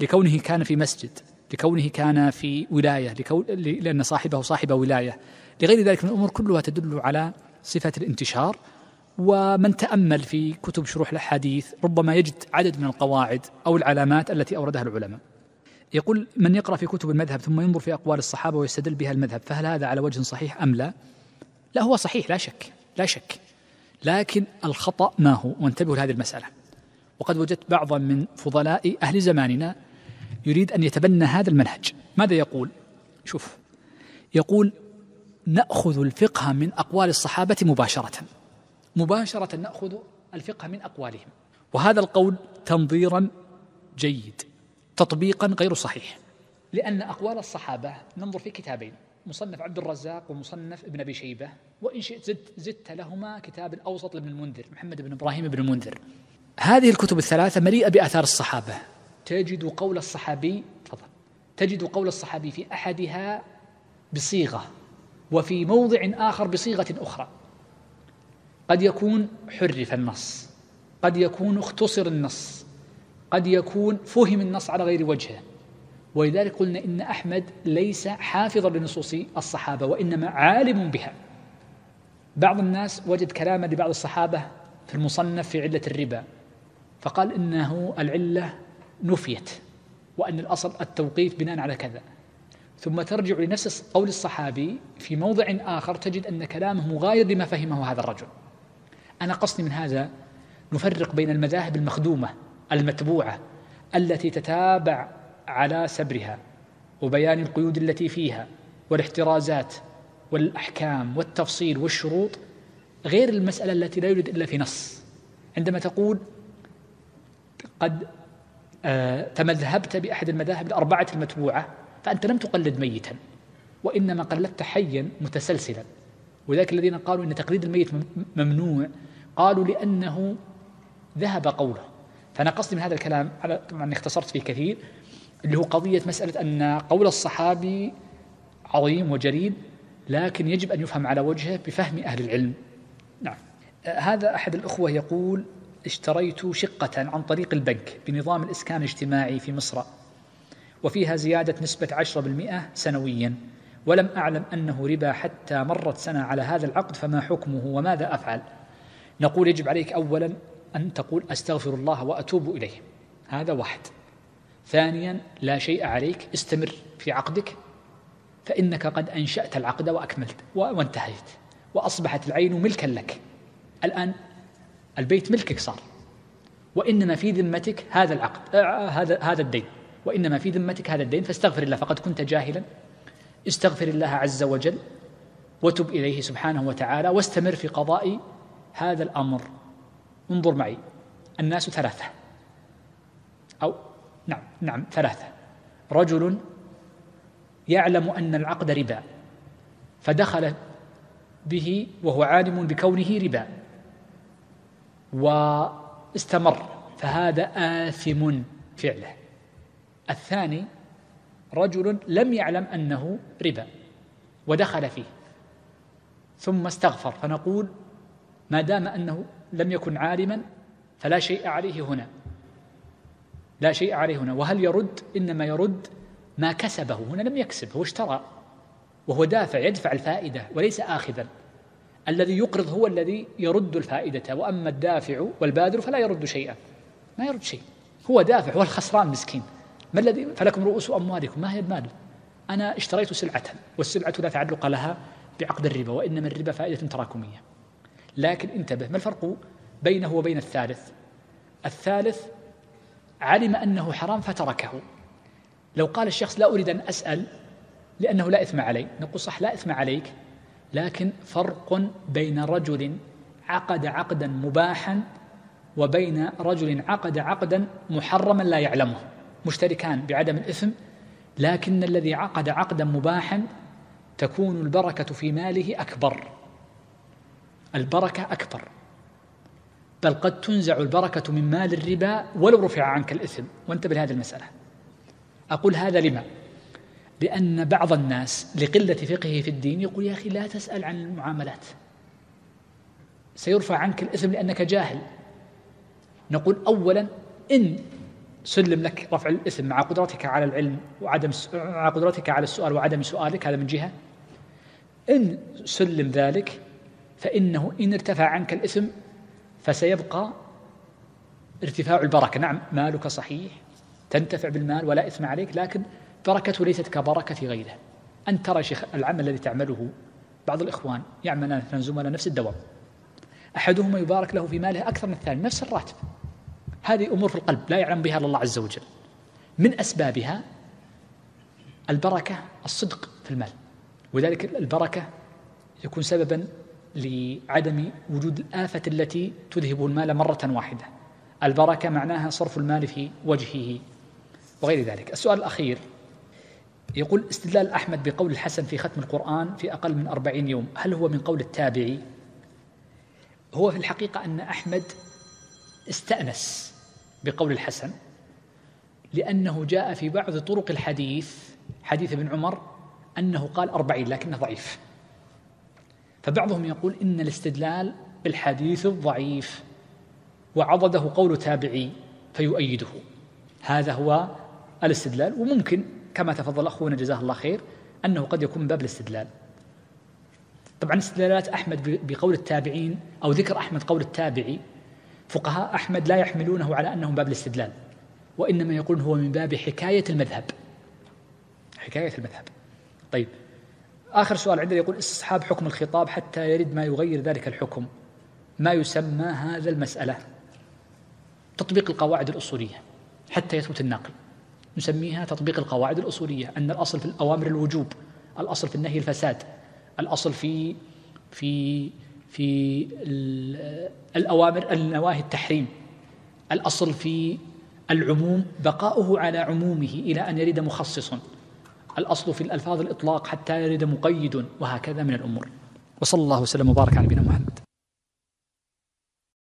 A: لكونه كان في مسجد لكونه كان في ولاية لكون لأن صاحبه صاحب ولاية لغير ذلك من الأمور كلها تدل على صفة الانتشار ومن تأمل في كتب شروح الأحاديث ربما يجد عدد من القواعد أو العلامات التي أوردها العلماء يقول من يقرأ في كتب المذهب ثم ينظر في أقوال الصحابة ويستدل بها المذهب فهل هذا على وجه صحيح أم لا لا هو صحيح لا شك لا شك لكن الخطأ ما هو وانتبهوا لهذه المسألة وقد وجدت بعضا من فضلاء أهل زماننا يريد أن يتبنى هذا المنهج ماذا يقول شوف يقول نأخذ الفقه من أقوال الصحابة مباشرة مباشرة نأخذ الفقه من أقوالهم وهذا القول تنظيرا جيد تطبيقا غير صحيح لأن أقوال الصحابة ننظر في كتابين مصنف عبد الرزاق ومصنف ابن أبي شيبة وإن شئت زدت, زدت لهما كتاب الأوسط لابن المنذر محمد بن إبراهيم بن المنذر هذه الكتب الثلاثة مليئة بآثار الصحابة تجد قول الصحابي تفضل تجد قول الصحابي في أحدها بصيغة وفي موضع آخر بصيغة أخرى قد يكون حرف النص قد يكون اختصر النص قد يكون فهم النص على غير وجهه ولذلك قلنا إن أحمد ليس حافظا لنصوص الصحابة وإنما عالم بها بعض الناس وجد كلاما لبعض الصحابة في المصنف في علة الربا فقال إنه العلة نفيت وأن الأصل التوقيف بناء على كذا ثم ترجع لنفس قول الصحابي في موضع آخر تجد أن كلامه مغاير لما فهمه هذا الرجل أنا قصدي من هذا نفرق بين المذاهب المخدومة المتبوعة التي تتابع على سبرها وبيان القيود التي فيها والاحترازات والأحكام والتفصيل والشروط غير المسألة التي لا يوجد إلا في نص عندما تقول قد آه، تمذهبت بأحد المذاهب الأربعة المتبوعة فأنت لم تقلد ميتا وإنما قلدت حيا متسلسلا وذلك الذين قالوا أن تقليد الميت ممنوع قالوا لأنه ذهب قوله فأنا قصدي من هذا الكلام على طبعا اختصرت فيه كثير اللي هو قضية مسألة أن قول الصحابي عظيم وجليل لكن يجب أن يفهم على وجهه بفهم أهل العلم نعم آه، هذا أحد الأخوة يقول اشتريت شقة عن طريق البنك بنظام الإسكان الاجتماعي في مصر وفيها زيادة نسبة 10% سنويا ولم أعلم أنه ربا حتى مرت سنة على هذا العقد فما حكمه وماذا أفعل نقول يجب عليك أولا أن تقول أستغفر الله وأتوب إليه هذا واحد ثانيا لا شيء عليك استمر في عقدك فإنك قد أنشأت العقد وأكملت وانتهيت وأصبحت العين ملكا لك الآن البيت ملكك صار وإنما في ذمتك هذا العقد آه هذا هذا الدين وإنما في ذمتك هذا الدين فاستغفر الله فقد كنت جاهلا استغفر الله عز وجل وتب اليه سبحانه وتعالى واستمر في قضاء هذا الامر انظر معي الناس ثلاثه او نعم نعم ثلاثه رجل يعلم ان العقد ربا فدخل به وهو عالم بكونه ربا واستمر فهذا آثم فعله الثاني رجل لم يعلم انه ربا ودخل فيه ثم استغفر فنقول ما دام انه لم يكن عالما فلا شيء عليه هنا لا شيء عليه هنا وهل يرد انما يرد ما كسبه هنا لم يكسب هو اشترى وهو دافع يدفع الفائده وليس اخذا الذي يقرض هو الذي يرد الفائده واما الدافع والبادر فلا يرد شيئا ما يرد شيء هو دافع هو الخسران مسكين ما الذي فلكم رؤوس أموالكم ما هي المال أنا اشتريت سلعة والسلعة لا تعلق لها بعقد الربا وإنما الربا فائدة تراكمية لكن انتبه ما الفرق بينه وبين الثالث الثالث علم أنه حرام فتركه لو قال الشخص لا أريد أن أسأل لأنه لا إثم علي نقول صح لا إثم عليك لكن فرق بين رجل عقد عقدا مباحا وبين رجل عقد عقدا محرما لا يعلمه مشتركان بعدم الإثم لكن الذي عقد عقدا مباحا تكون البركة في ماله أكبر البركة أكبر بل قد تنزع البركة من مال الربا ولو رفع عنك الإثم وانتبه لهذه المسألة أقول هذا لما؟ لأن بعض الناس لقلة فقهه في الدين يقول يا أخي لا تسأل عن المعاملات سيرفع عنك الإثم لأنك جاهل نقول أولا إن سلم لك رفع الإثم مع قدرتك على العلم وعدم مع قدرتك على السؤال وعدم سؤالك هذا من جهة إن سلم ذلك فإنه إن ارتفع عنك الإثم فسيبقى ارتفاع البركة نعم مالك صحيح تنتفع بالمال ولا إثم عليك لكن بركته ليست كبركة غيره أن ترى شيخ العمل الذي تعمله بعض الإخوان يعملان اثنان زملاء نفس الدوام أحدهما يبارك له في ماله أكثر من الثاني نفس الراتب هذه أمور في القلب لا يعلم بها إلا الله عز وجل من أسبابها البركة الصدق في المال وذلك البركة يكون سببا لعدم وجود الآفة التي تذهب المال مرة واحدة البركة معناها صرف المال في وجهه وغير ذلك السؤال الأخير يقول استدلال أحمد بقول الحسن في ختم القرآن في أقل من أربعين يوم هل هو من قول التابعي هو في الحقيقة أن أحمد استأنس بقول الحسن لأنه جاء في بعض طرق الحديث حديث ابن عمر أنه قال أربعين لكنه ضعيف فبعضهم يقول إن الاستدلال بالحديث الضعيف وعضده قول تابعي فيؤيده هذا هو الاستدلال وممكن كما تفضل أخونا جزاه الله خير أنه قد يكون من باب الاستدلال طبعا استدلالات أحمد بقول التابعين أو ذكر أحمد قول التابعي فقهاء أحمد لا يحملونه على أنه من باب الاستدلال وإنما يقولون هو من باب حكاية المذهب حكاية المذهب طيب آخر سؤال عندنا يقول استصحاب حكم الخطاب حتى يرد ما يغير ذلك الحكم ما يسمى هذا المسألة تطبيق القواعد الأصولية حتى يثبت النقل نسميها تطبيق القواعد الأصولية أن الأصل في الأوامر الوجوب الأصل في النهي الفساد الأصل في في في الأوامر النواهي التحريم الأصل في العموم بقاؤه على عمومه إلى أن يرد مخصص الأصل في الألفاظ الإطلاق حتى يرد مقيد وهكذا من الأمور وصلى الله وسلم وبارك على نبينا محمد